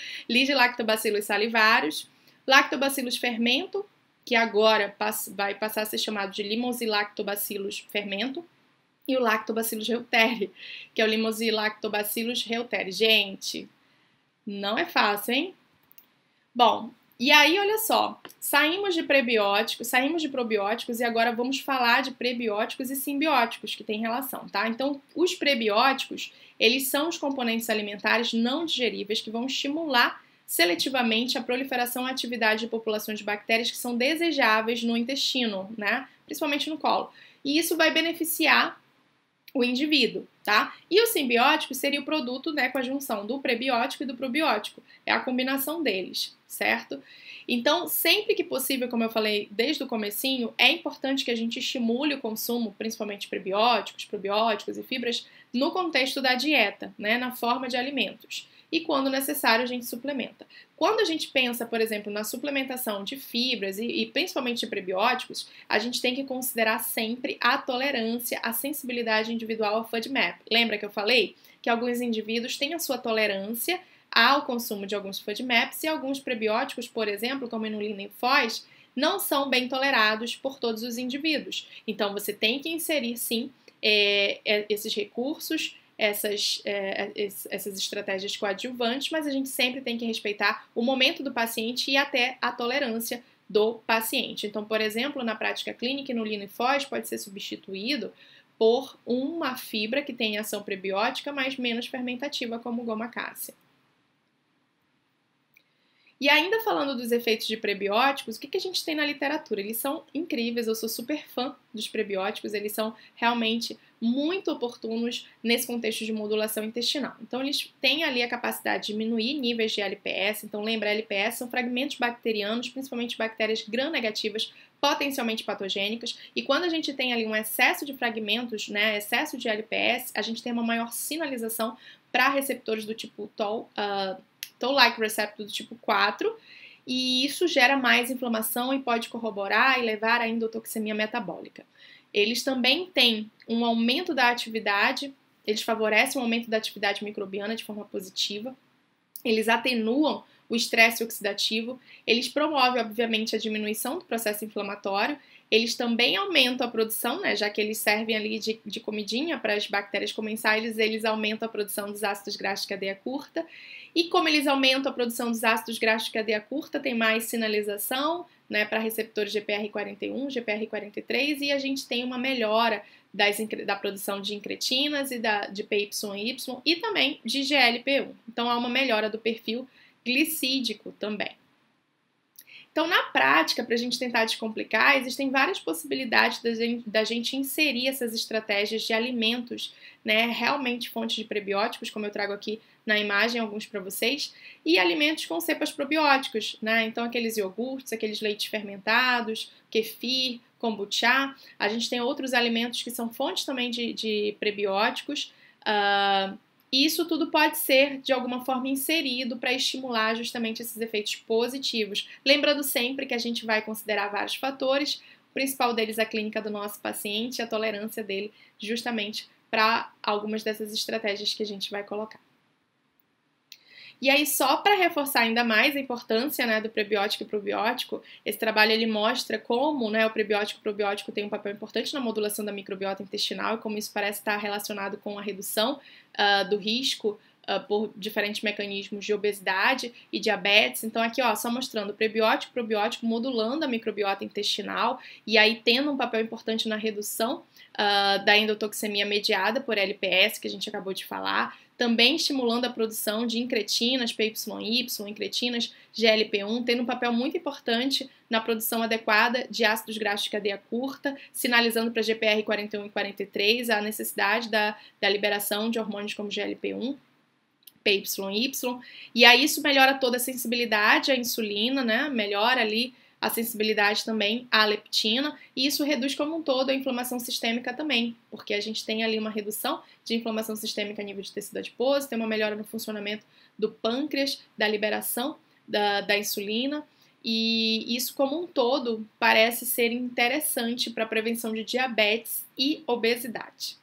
Lactobacillus salivários, Lactobacillus fermento, que agora vai passar a ser chamado de Limosilactobacillus fermento, e o Lactobacillus reuteri, que é o Limosilactobacillus reuteri. Gente, não é fácil, hein? Bom, e aí, olha só, saímos de prebióticos, saímos de probióticos e agora vamos falar de prebióticos e simbióticos que têm relação, tá? Então, os prebióticos, eles são os componentes alimentares não digeríveis que vão estimular seletivamente a proliferação e atividade de populações de bactérias que são desejáveis no intestino, né? Principalmente no colo. E isso vai beneficiar o indivíduo, tá? E o simbiótico seria o produto, né, com a junção do prebiótico e do probiótico, é a combinação deles, certo? Então, sempre que possível, como eu falei desde o comecinho, é importante que a gente estimule o consumo, principalmente prebióticos, probióticos e fibras, no contexto da dieta, né, na forma de alimentos e, quando necessário, a gente suplementa. Quando a gente pensa, por exemplo, na suplementação de fibras e, e principalmente de prebióticos, a gente tem que considerar sempre a tolerância, a sensibilidade individual ao FODMAP. Lembra que eu falei que alguns indivíduos têm a sua tolerância ao consumo de alguns FODMAPs e alguns prebióticos, por exemplo, como inulina e fós, não são bem tolerados por todos os indivíduos. Então, você tem que inserir, sim, é, é esses recursos essas, é, é essas estratégias coadjuvantes, mas a gente sempre tem que respeitar o momento do paciente e até a tolerância do paciente. Então, por exemplo, na prática clínica, no e pode ser substituído por uma fibra que tem ação prebiótica, mas menos fermentativa, como goma cássia. E ainda falando dos efeitos de prebióticos, o que, que a gente tem na literatura? Eles são incríveis, eu sou super fã dos prebióticos, eles são realmente muito oportunos nesse contexto de modulação intestinal. Então, eles têm ali a capacidade de diminuir níveis de LPS. Então, lembra, LPS são fragmentos bacterianos, principalmente bactérias gram-negativas, potencialmente patogênicas. E quando a gente tem ali um excesso de fragmentos, né, excesso de LPS, a gente tem uma maior sinalização para receptores do tipo Toll, uh, ah, Toll-like receptor do tipo 4 e isso gera mais inflamação e pode corroborar e levar à endotoxemia metabólica eles também têm um aumento da atividade, eles favorecem o aumento da atividade microbiana de forma positiva, eles atenuam o estresse oxidativo, eles promovem, obviamente, a diminuição do processo inflamatório eles também aumentam a produção, né? Já que eles servem ali de, de comidinha para as bactérias comensais, eles aumentam a produção dos ácidos graxos de cadeia curta. E como eles aumentam a produção dos ácidos graxos de cadeia curta, tem mais sinalização, né, para receptores GPR41, GPR43 e a gente tem uma melhora das, da produção de incretinas e da, de PYY e também de GLP1. Então há uma melhora do perfil glicídico também. Então, na prática, para a gente tentar descomplicar, existem várias possibilidades da gente, da gente inserir essas estratégias de alimentos, né, realmente fontes de prebióticos, como eu trago aqui na imagem alguns para vocês, e alimentos com cepas probióticos, né? Então, aqueles iogurtes, aqueles leites fermentados, kefir, kombucha. A gente tem outros alimentos que são fontes também de, de prebióticos. Uh, e isso tudo pode ser de alguma forma inserido para estimular justamente esses efeitos positivos. Lembrando sempre que a gente vai considerar vários fatores, o principal deles é a clínica do nosso paciente a tolerância dele, justamente para algumas dessas estratégias que a gente vai colocar. E aí, só para reforçar ainda mais a importância né, do prebiótico e probiótico, esse trabalho ele mostra como né, o prebiótico e o probiótico tem um papel importante na modulação da microbiota intestinal e como isso parece estar relacionado com a redução uh, do risco Uh, por diferentes mecanismos de obesidade e diabetes. Então, aqui, ó, só mostrando prebiótico, e probiótico, modulando a microbiota intestinal e aí tendo um papel importante na redução uh, da endotoxemia mediada por LPS, que a gente acabou de falar, também estimulando a produção de incretinas, PYY, incretinas, GLP-1, tendo um papel muito importante na produção adequada de ácidos graxos de cadeia curta, sinalizando para GPR 41 e 43 a necessidade da, da liberação de hormônios como GLP-1 PYY, e aí isso melhora toda a sensibilidade à insulina, né? Melhora ali a sensibilidade também à leptina, e isso reduz como um todo a inflamação sistêmica também, porque a gente tem ali uma redução de inflamação sistêmica a nível de tecido adiposo, tem uma melhora no funcionamento do pâncreas, da liberação da, da insulina, e isso como um todo parece ser interessante para a prevenção de diabetes e obesidade.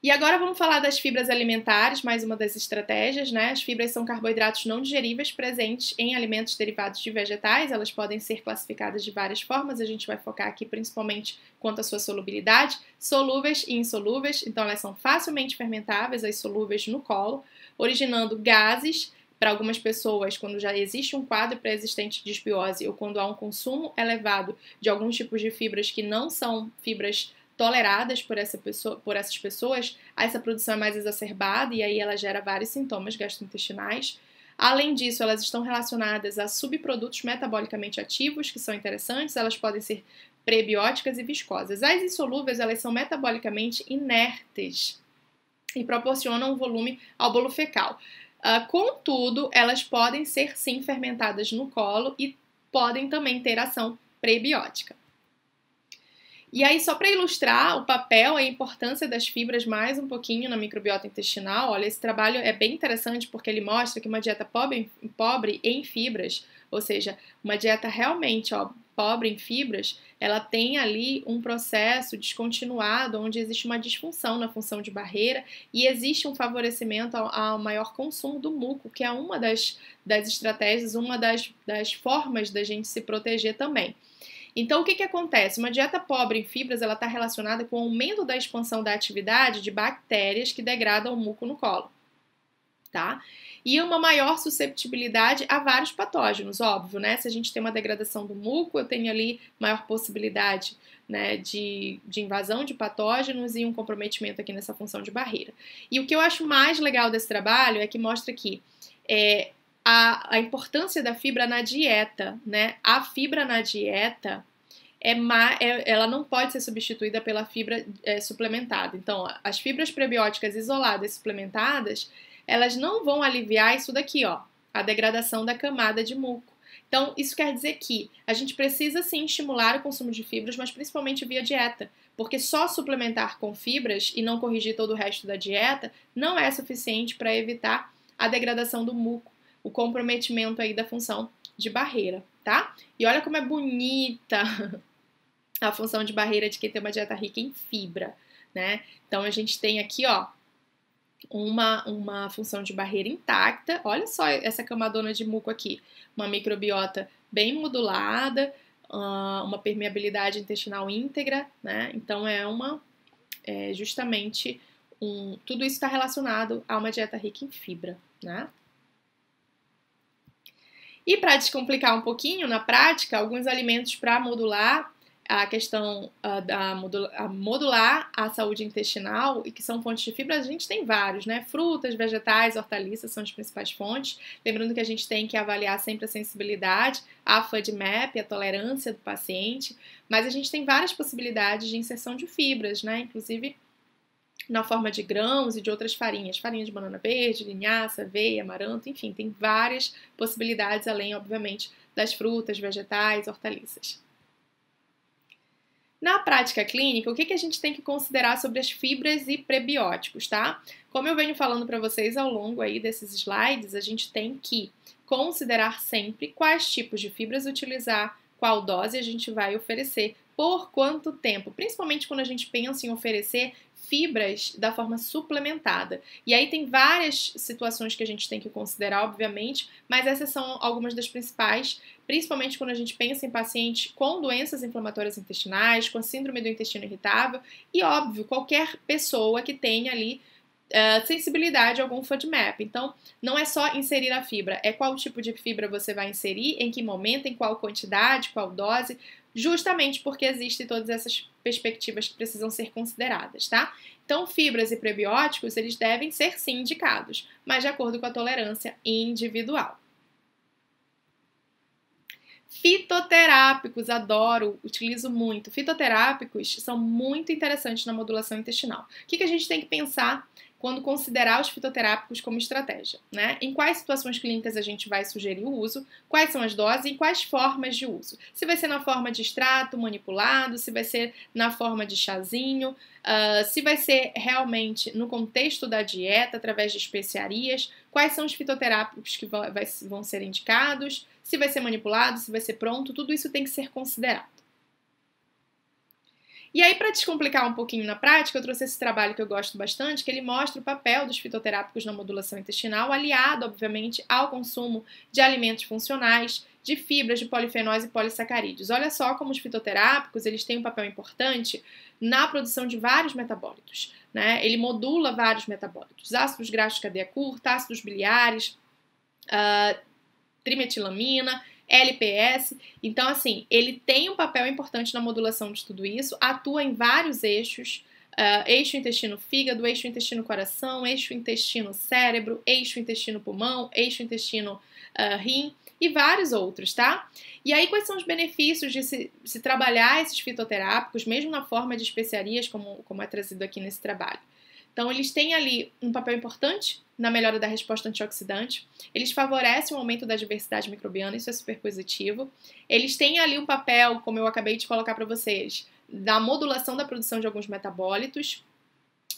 E agora vamos falar das fibras alimentares, mais uma das estratégias, né? As fibras são carboidratos não digeríveis presentes em alimentos derivados de vegetais, elas podem ser classificadas de várias formas, a gente vai focar aqui principalmente quanto à sua solubilidade, solúveis e insolúveis, então elas são facilmente fermentáveis, as solúveis no colo, originando gases. Para algumas pessoas, quando já existe um quadro pré-existente de desbiose ou quando há um consumo elevado de alguns tipos de fibras que não são fibras toleradas por, essa pessoa, por essas pessoas, essa produção é mais exacerbada e aí ela gera vários sintomas gastrointestinais. Além disso, elas estão relacionadas a subprodutos metabolicamente ativos, que são interessantes, elas podem ser prebióticas e viscosas. As insolúveis, elas são metabolicamente inertes e proporcionam volume ao bolo fecal. Uh, contudo, elas podem ser sim fermentadas no colo e podem também ter ação prebiótica. E aí, só para ilustrar o papel e a importância das fibras mais um pouquinho na microbiota intestinal, olha, esse trabalho é bem interessante porque ele mostra que uma dieta pobre, pobre em fibras, ou seja, uma dieta realmente ó, pobre em fibras, ela tem ali um processo descontinuado onde existe uma disfunção na função de barreira e existe um favorecimento ao, ao maior consumo do muco, que é uma das, das estratégias, uma das, das formas da gente se proteger também. Então, o que, que acontece? Uma dieta pobre em fibras ela está relacionada com o aumento da expansão da atividade de bactérias que degradam o muco no colo, tá? E uma maior susceptibilidade a vários patógenos, óbvio, né? Se a gente tem uma degradação do muco, eu tenho ali maior possibilidade né, de, de, invasão de patógenos e um comprometimento aqui nessa função de barreira. E o que eu acho mais legal desse trabalho é que mostra que é, a, a importância da fibra na dieta, né? A fibra na dieta é, má, é ela não pode ser substituída pela fibra é, suplementada. Então, as fibras prebióticas isoladas e suplementadas, elas não vão aliviar isso daqui, ó, a degradação da camada de muco. Então, isso quer dizer que a gente precisa sim estimular o consumo de fibras, mas principalmente via dieta, porque só suplementar com fibras e não corrigir todo o resto da dieta não é suficiente para evitar a degradação do muco o comprometimento aí da função de barreira, tá? E olha como é bonita a função de barreira de quem tem uma dieta rica em fibra, né? Então a gente tem aqui, ó, uma, uma função de barreira intacta. Olha só essa camadona de muco aqui, uma microbiota bem modulada, ah, uma permeabilidade intestinal íntegra, né? Então é uma é justamente um, tudo isso está relacionado a uma dieta rica em fibra, né? E para descomplicar um pouquinho, na prática, alguns alimentos para modular a questão ah, da modula, a modular a saúde intestinal e que são fontes de fibra, a gente tem vários, né? Frutas, vegetais, hortaliças são as principais fontes. Lembrando que a gente tem que avaliar sempre a sensibilidade, a FODMAP, a tolerância do paciente, mas a gente tem várias possibilidades de inserção de fibras, né? Inclusive na forma de grãos e de outras farinhas, farinha de banana verde, linhaça, aveia, amaranto, enfim, tem várias possibilidades além, obviamente, das frutas, vegetais, hortaliças. Na prática clínica, o que, que a gente tem que considerar sobre as fibras e prebióticos, tá? Como eu venho falando para vocês ao longo aí desses slides, a gente tem que considerar sempre quais tipos de fibras utilizar, qual dose a gente vai oferecer, por quanto tempo, principalmente quando a gente pensa em oferecer fibras da forma suplementada. E aí tem várias situações que a gente tem que considerar, obviamente, mas essas são algumas das principais, principalmente quando a gente pensa em pacientes com doenças inflamatórias intestinais, com a síndrome do intestino irritável, e óbvio, qualquer pessoa que tenha ali Uh, sensibilidade a algum FODMAP. Então, não é só inserir a fibra, é qual tipo de fibra você vai inserir, em que momento, em qual quantidade, qual dose justamente porque existem todas essas perspectivas que precisam ser consideradas, tá? Então, fibras e prebióticos, eles devem ser sim indicados, mas de acordo com a tolerância individual. Fitoterápicos, adoro, utilizo muito. Fitoterápicos são muito interessantes na modulação intestinal. O que, que a gente tem que pensar quando considerar os fitoterápicos como estratégia, né? Em quais situações clínicas a gente vai sugerir o uso, quais são as doses e quais formas de uso. Se vai ser na forma de extrato manipulado, se vai ser na forma de chazinho, uh, se vai ser realmente no contexto da dieta, através de especiarias, quais são os fitoterápicos que vão, vai, vão ser indicados, se vai ser manipulado, se vai ser pronto, tudo isso tem que ser considerado. E aí, para descomplicar um pouquinho na prática, eu trouxe esse trabalho que eu gosto bastante, que ele mostra o papel dos fitoterápicos na modulação intestinal, aliado, obviamente, ao consumo de alimentos funcionais, de fibras, de polifenóis e polissacarídeos. Olha só como os fitoterápicos eles têm um papel importante na produção de vários metabólitos. Né? Ele modula vários metabólitos, ácidos graxos de cadeia curta, ácidos biliares, uh, trimetilamina LPS. Então, assim, ele tem um papel importante na modulação de tudo isso, atua em vários eixos. Uh, eixo intestino-fígado, eixo intestino-coração, eixo intestino-cérebro, eixo intestino-pulmão, eixo intestino-rim ah, uh, e vários outros, tá? E aí, quais são os benefícios de se, se trabalhar esses fitoterápicos, mesmo na forma de especiarias, como, como é trazido aqui nesse trabalho? Então, eles têm ali um papel importante na melhora da resposta antioxidante, eles favorecem o aumento da diversidade microbiana, isso é super positivo. Eles têm ali um papel, como eu acabei de colocar para vocês, da modulação da produção de alguns metabólitos,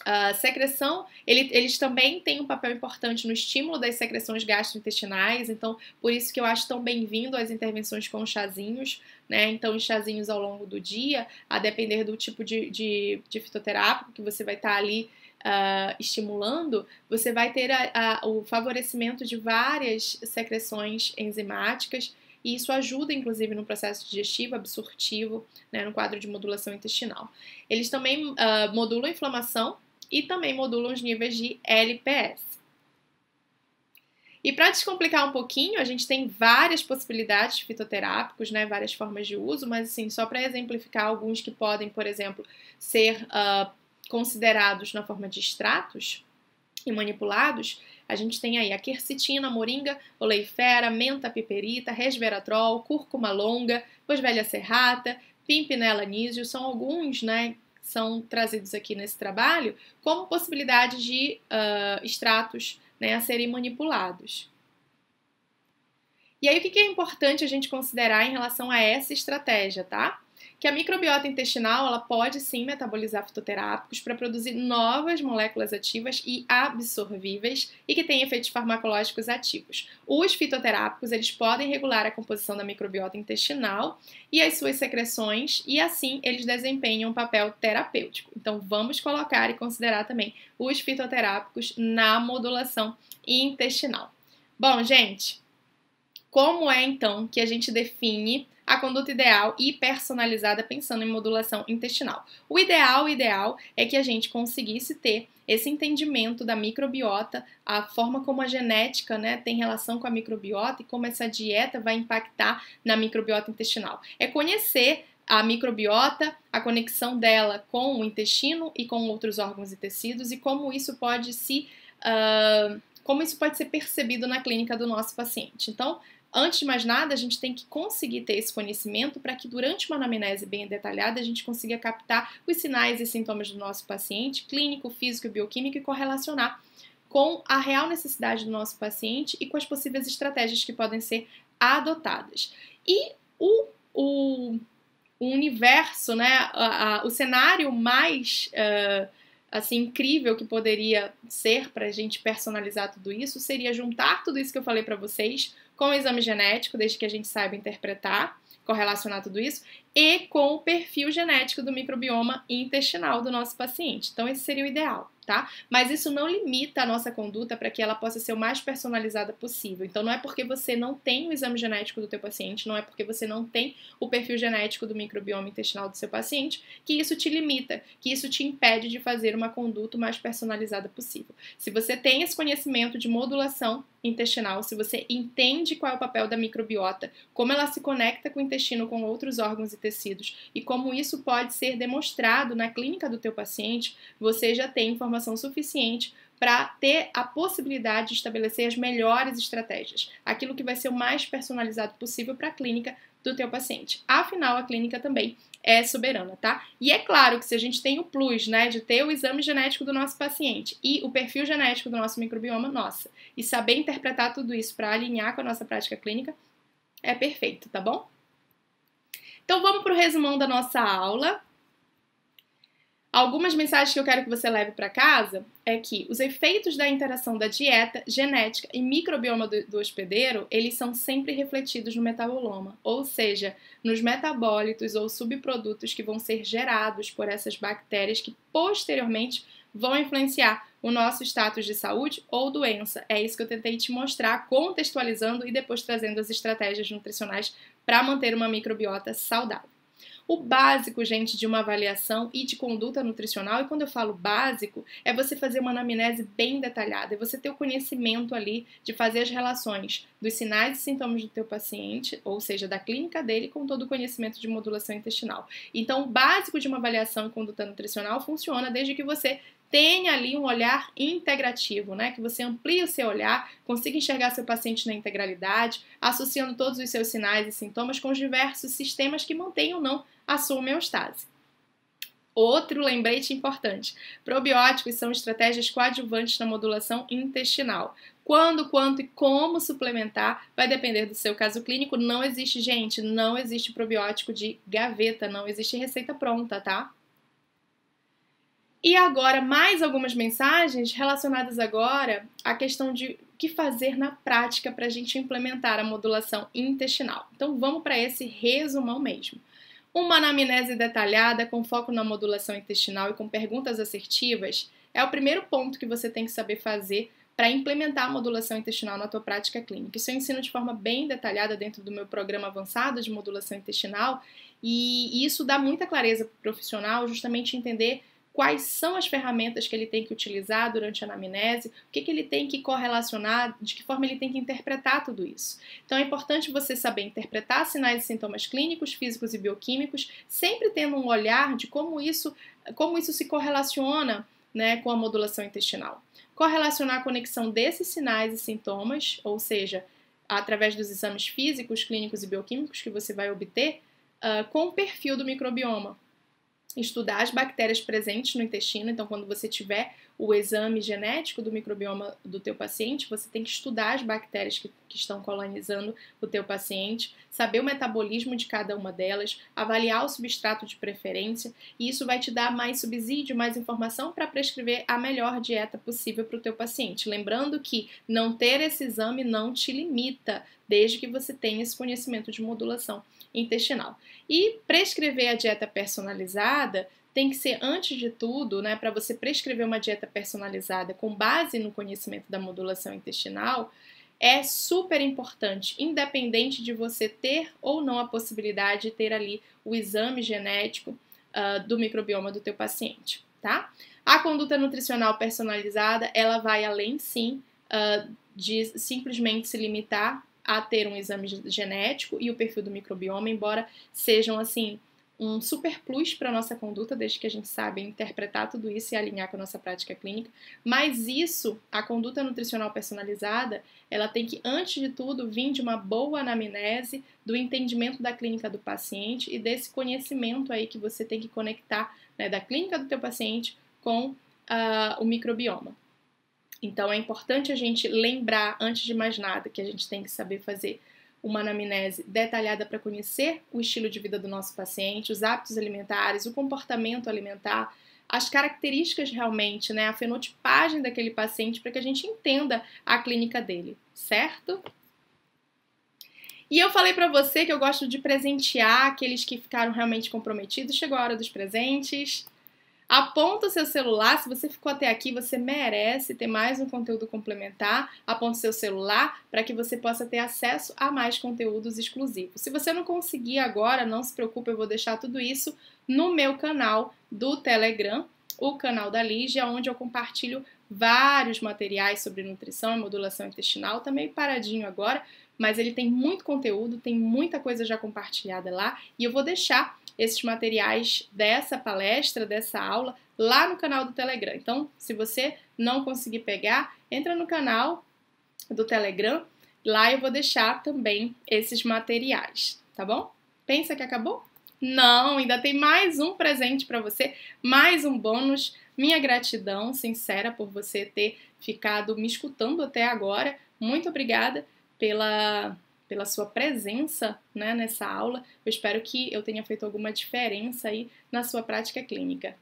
A secreção, ele, eles também têm um papel importante no estímulo das secreções gastrointestinais, então por isso que eu acho tão bem-vindo as intervenções com chazinhos, né? Então, os chazinhos ao longo do dia, a depender do tipo de, de, de fitoterápico que você vai estar tá ali uh, estimulando, você vai ter a, a, o favorecimento de várias secreções enzimáticas e isso ajuda, inclusive, no processo digestivo, absortivo, né, no quadro de modulação intestinal. Eles também uh, modulam a inflamação e também modulam os níveis de LPS. E para descomplicar um pouquinho, a gente tem várias possibilidades fitoterápicos, né, várias formas de uso, mas assim, só para exemplificar alguns que podem, por exemplo, ser uh, considerados na forma de extratos e manipulados, a gente tem aí a quercetina, moringa, oleifera, menta piperita, resveratrol, cúrcuma longa, velha serrata, pimpinela né, nísio, são alguns, né, são trazidos aqui nesse trabalho como possibilidade de uh, extratos né, a serem manipulados. E aí, o que é importante a gente considerar em relação a essa estratégia, tá? que a microbiota intestinal ela pode sim metabolizar fitoterápicos para produzir novas moléculas ativas e absorvíveis e que têm efeitos farmacológicos ativos. Os fitoterápicos eles podem regular a composição da microbiota intestinal e as suas secreções e assim eles desempenham um papel terapêutico. Então vamos colocar e considerar também os fitoterápicos na modulação intestinal. Bom, gente, como é então que a gente define a conduta ideal e personalizada pensando em modulação intestinal? O ideal, ideal é que a gente conseguisse ter esse entendimento da microbiota, a forma como a genética né, tem relação com a microbiota e como essa dieta vai impactar na microbiota intestinal. É conhecer a microbiota, a conexão dela com o intestino e com outros órgãos e tecidos e como isso pode se. Uh, como isso pode ser percebido na clínica do nosso paciente. Então, Antes de mais nada, a gente tem que conseguir ter esse conhecimento para que durante uma anamnese bem detalhada a gente consiga captar os sinais e sintomas do nosso paciente, clínico, físico e bioquímico, e correlacionar com a real necessidade do nosso paciente e com as possíveis estratégias que podem ser adotadas. E o, o, o universo, né, a, a, o cenário mais uh, assim incrível que poderia ser para a gente personalizar tudo isso seria juntar tudo isso que eu falei para vocês com o exame genético, desde que a gente saiba interpretar, correlacionar tudo isso, e com o perfil genético do microbioma intestinal do nosso paciente. Então, esse seria o ideal tá? Mas isso não limita a nossa conduta para que ela possa ser o mais personalizada possível. Então não é porque você não tem o exame genético do teu paciente, não é porque você não tem o perfil genético do microbioma intestinal do seu paciente que isso te limita, que isso te impede de fazer uma conduta o mais personalizada possível. Se você tem esse conhecimento de modulação intestinal, se você entende qual é o papel da microbiota, como ela se conecta com o intestino, com outros órgãos e tecidos e como isso pode ser demonstrado na clínica do teu paciente, você já tem informações informação suficiente para ter a possibilidade de estabelecer as melhores estratégias, aquilo que vai ser o mais personalizado possível para a clínica do teu paciente. Afinal, a clínica também é soberana, tá? E é claro que se a gente tem o plus, né, de ter o exame genético do nosso paciente e o perfil genético do nosso microbioma, nossa, e saber interpretar tudo isso para alinhar com a nossa prática clínica, é perfeito, tá bom? Então vamos para o resumão da nossa aula. Algumas mensagens que eu quero que você leve para casa é que os efeitos da interação da dieta, genética e microbioma do, do, hospedeiro, eles são sempre refletidos no metaboloma, ou seja, nos metabólitos ou subprodutos que vão ser gerados por essas bactérias que posteriormente vão influenciar o nosso status de saúde ou doença. É isso que eu tentei te mostrar, contextualizando e depois trazendo as estratégias nutricionais para manter uma microbiota saudável. O básico, gente, de uma avaliação e de conduta nutricional, e quando eu falo básico, é você fazer uma anamnese bem detalhada, é você ter o conhecimento ali de fazer as relações dos sinais e sintomas do teu paciente, ou seja, da clínica dele, com todo o conhecimento de modulação intestinal. Então, o básico de uma avaliação e conduta nutricional funciona desde que você tenha ali um olhar integrativo, né? Que você amplie o seu olhar, consiga enxergar seu paciente na integralidade, associando todos os seus sinais e sintomas com os diversos sistemas que mantêm ou não a sua homeostase. Outro lembrete importante: probióticos são estratégias coadjuvantes na modulação intestinal. Quando, quanto e como suplementar vai depender do seu caso clínico. Não existe, gente, não existe probiótico de gaveta, não existe receita pronta, tá? E agora, mais algumas mensagens relacionadas agora à questão de o que fazer na prática para a gente implementar a modulação intestinal. Então, vamos para esse resumão mesmo. Uma anamnese detalhada com foco na modulação intestinal e com perguntas assertivas é o primeiro ponto que você tem que saber fazer para implementar a modulação intestinal na tua prática clínica. Isso eu ensino de forma bem detalhada dentro do meu programa avançado de modulação intestinal e isso dá muita clareza para o profissional justamente entender quais são as ferramentas que ele tem que utilizar durante a anamnese, o que, que ele tem que correlacionar, de que forma ele tem que interpretar tudo isso. Então é importante você saber interpretar sinais e sintomas clínicos, físicos e bioquímicos, sempre tendo um olhar de como isso, como isso se correlaciona né, com a modulação intestinal. Correlacionar a conexão desses sinais e sintomas, ou seja, através dos exames físicos, clínicos e bioquímicos que você vai obter, uh, com o perfil do microbioma, estudar as bactérias presentes no intestino. Então, quando você tiver o exame genético do microbioma do teu paciente, você tem que estudar as bactérias que, que, estão colonizando o teu paciente, saber o metabolismo de cada uma delas, avaliar o substrato de preferência, e isso vai te dar mais subsídio, mais informação para prescrever a melhor dieta possível para o teu paciente. Lembrando que não ter esse exame não te limita, desde que você tenha esse conhecimento de modulação intestinal. E prescrever a dieta personalizada tem que ser, antes de tudo, né, para você prescrever uma dieta personalizada com base no conhecimento da modulação intestinal, é super importante, independente de você ter ou não a possibilidade de ter ali o exame genético uh, do microbioma do teu paciente, tá? A conduta nutricional personalizada, ela vai além, sim, uh, de simplesmente se limitar a ter um exame genético e o perfil do microbioma, embora sejam assim um super plus para a nossa conduta, desde que a gente saiba interpretar tudo isso e alinhar com a nossa prática clínica. Mas isso, a conduta nutricional personalizada, ela tem que, antes de tudo, vir de uma boa anamnese, do entendimento da clínica do paciente e desse conhecimento aí que você tem que conectar né, da clínica do teu paciente com uh, o microbioma. Então é importante a gente lembrar, antes de mais nada, que a gente tem que saber fazer uma anamnese detalhada para conhecer o estilo de vida do nosso paciente, os hábitos alimentares, o comportamento alimentar, as características realmente, né, a fenotipagem daquele paciente para que a gente entenda a clínica dele, certo? E eu falei para você que eu gosto de presentear aqueles que ficaram realmente comprometidos. Chegou a hora dos presentes. Aponta o seu celular, se você ficou até aqui, você merece ter mais um conteúdo complementar. Aponta o seu celular para que você possa ter acesso a mais conteúdos exclusivos. Se você não conseguir agora, não se preocupe, eu vou deixar tudo isso no meu canal do Telegram, o canal da Lígia, onde eu compartilho vários materiais sobre nutrição e modulação intestinal, também tá meio paradinho agora, mas ele tem muito conteúdo, tem muita coisa já compartilhada lá, e eu vou deixar esses materiais dessa palestra, dessa aula, lá no canal do Telegram. Então, se você não conseguir pegar, entra no canal do Telegram. Lá eu vou deixar também esses materiais, tá bom? Pensa que acabou? Não, ainda tem mais um presente para você, mais um bônus. Minha gratidão sincera por você ter ficado me escutando até agora. Muito obrigada pela pela sua presença né, nessa aula. Eu espero que eu tenha feito alguma diferença aí na sua prática clínica.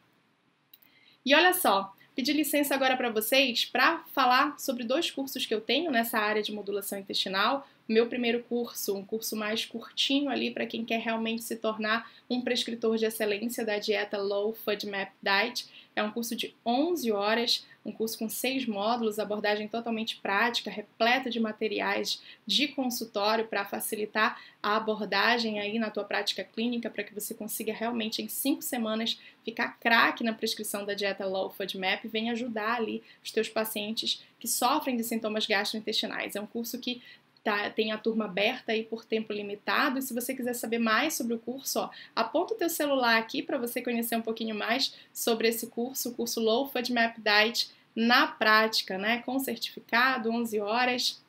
E olha só, pedi licença agora para vocês para falar sobre dois cursos que eu tenho nessa área de modulação intestinal. O meu primeiro curso, um curso mais curtinho ali para quem quer realmente se tornar um prescritor de excelência da dieta Low FODMAP Diet. É um curso de 11 horas um curso com seis módulos, abordagem totalmente prática, repleta de materiais de consultório para facilitar a abordagem aí na tua prática clínica, para que você consiga realmente em cinco semanas ficar craque na prescrição da dieta low FODMAP e venha ajudar ali os teus pacientes que sofrem de sintomas gastrointestinais. É um curso que tá, tem a turma aberta aí por tempo limitado. E se você quiser saber mais sobre o curso, ó, aponta o teu celular aqui para você conhecer um pouquinho mais sobre esse curso, o curso Low FODMAP Diet na prática, né? Com certificado, 11 horas,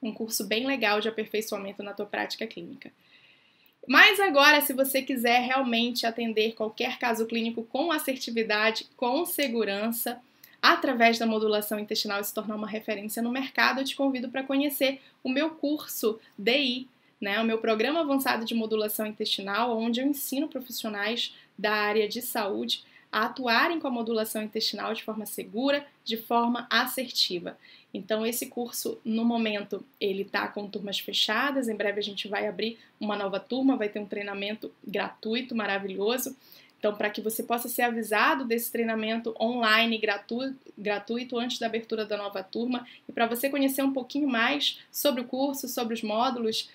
um curso bem legal de aperfeiçoamento na tua prática clínica. Mas agora, se você quiser realmente atender qualquer caso clínico com assertividade, com segurança, através da modulação intestinal e se tornar uma referência no mercado, eu te convido para conhecer o meu curso DI, né, o meu programa avançado de modulação intestinal, onde eu ensino profissionais da área de saúde a atuarem com a modulação intestinal de forma segura, de forma assertiva. Então esse curso no momento ele está com turmas fechadas, em breve a gente vai abrir uma nova turma, vai ter um treinamento gratuito, maravilhoso. Então, para que você possa ser avisado desse treinamento online gratuito, gratuito antes da abertura da nova turma e para você conhecer um pouquinho mais sobre o curso, sobre os módulos,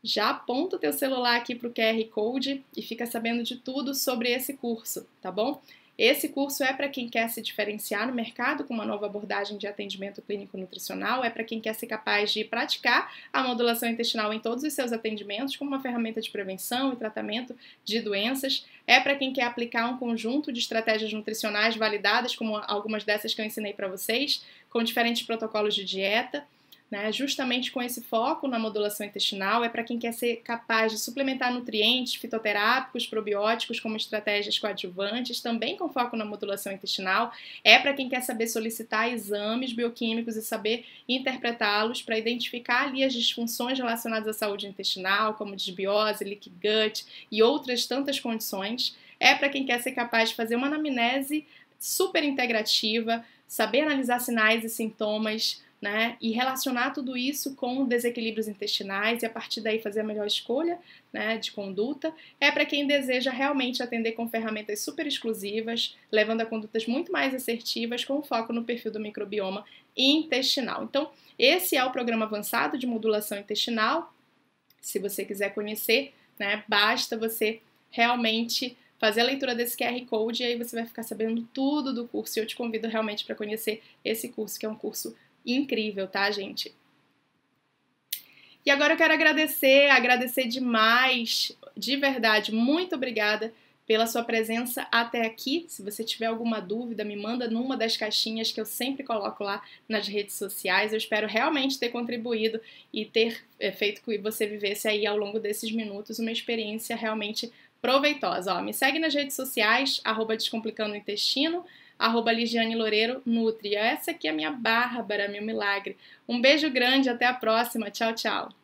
já aponta o teu celular aqui para o QR Code e fica sabendo de tudo sobre esse curso, tá bom? Esse curso é para quem quer se diferenciar no mercado com uma nova abordagem de atendimento clínico nutricional, é para quem quer ser capaz de praticar a modulação intestinal em todos os seus atendimentos como uma ferramenta de prevenção e tratamento de doenças, é para quem quer aplicar um conjunto de estratégias nutricionais validadas, como algumas dessas que eu ensinei para vocês, com diferentes protocolos de dieta né? Justamente com esse foco na modulação intestinal, é para quem quer ser capaz de suplementar nutrientes fitoterápicos, probióticos como estratégias coadjuvantes, também com foco na modulação intestinal, é para quem quer saber solicitar exames bioquímicos e saber interpretá-los para identificar ali as disfunções relacionadas à saúde intestinal, como desbiose, leak gut e outras tantas condições. É para quem quer ser capaz de fazer uma anamnese super integrativa, saber analisar sinais e sintomas né? E relacionar tudo isso com desequilíbrios intestinais e a partir daí fazer a melhor escolha, né, de conduta, é para quem deseja realmente atender com ferramentas super exclusivas, levando a condutas muito mais assertivas com foco no perfil do microbioma intestinal. Então, esse é o programa avançado de modulação intestinal. Se você quiser conhecer, né, basta você realmente fazer a leitura desse QR Code e aí você vai ficar sabendo tudo do curso. E eu te convido realmente para conhecer esse curso, que é um curso incrível, tá, gente? E agora eu quero agradecer, agradecer demais, de verdade, muito obrigada pela sua presença até aqui. Se você tiver alguma dúvida, me manda numa das caixinhas que eu sempre coloco lá nas redes sociais. Eu espero realmente ter contribuído e ter eh, feito com que você vivesse aí ao longo desses minutos uma experiência realmente proveitosa. Ó, me segue nas redes sociais, arroba Descomplicando o Intestino arroba Ligiane Loureiro Nutri. Essa aqui é a minha Bárbara, meu milagre. Um beijo grande, até a próxima. Tchau, tchau.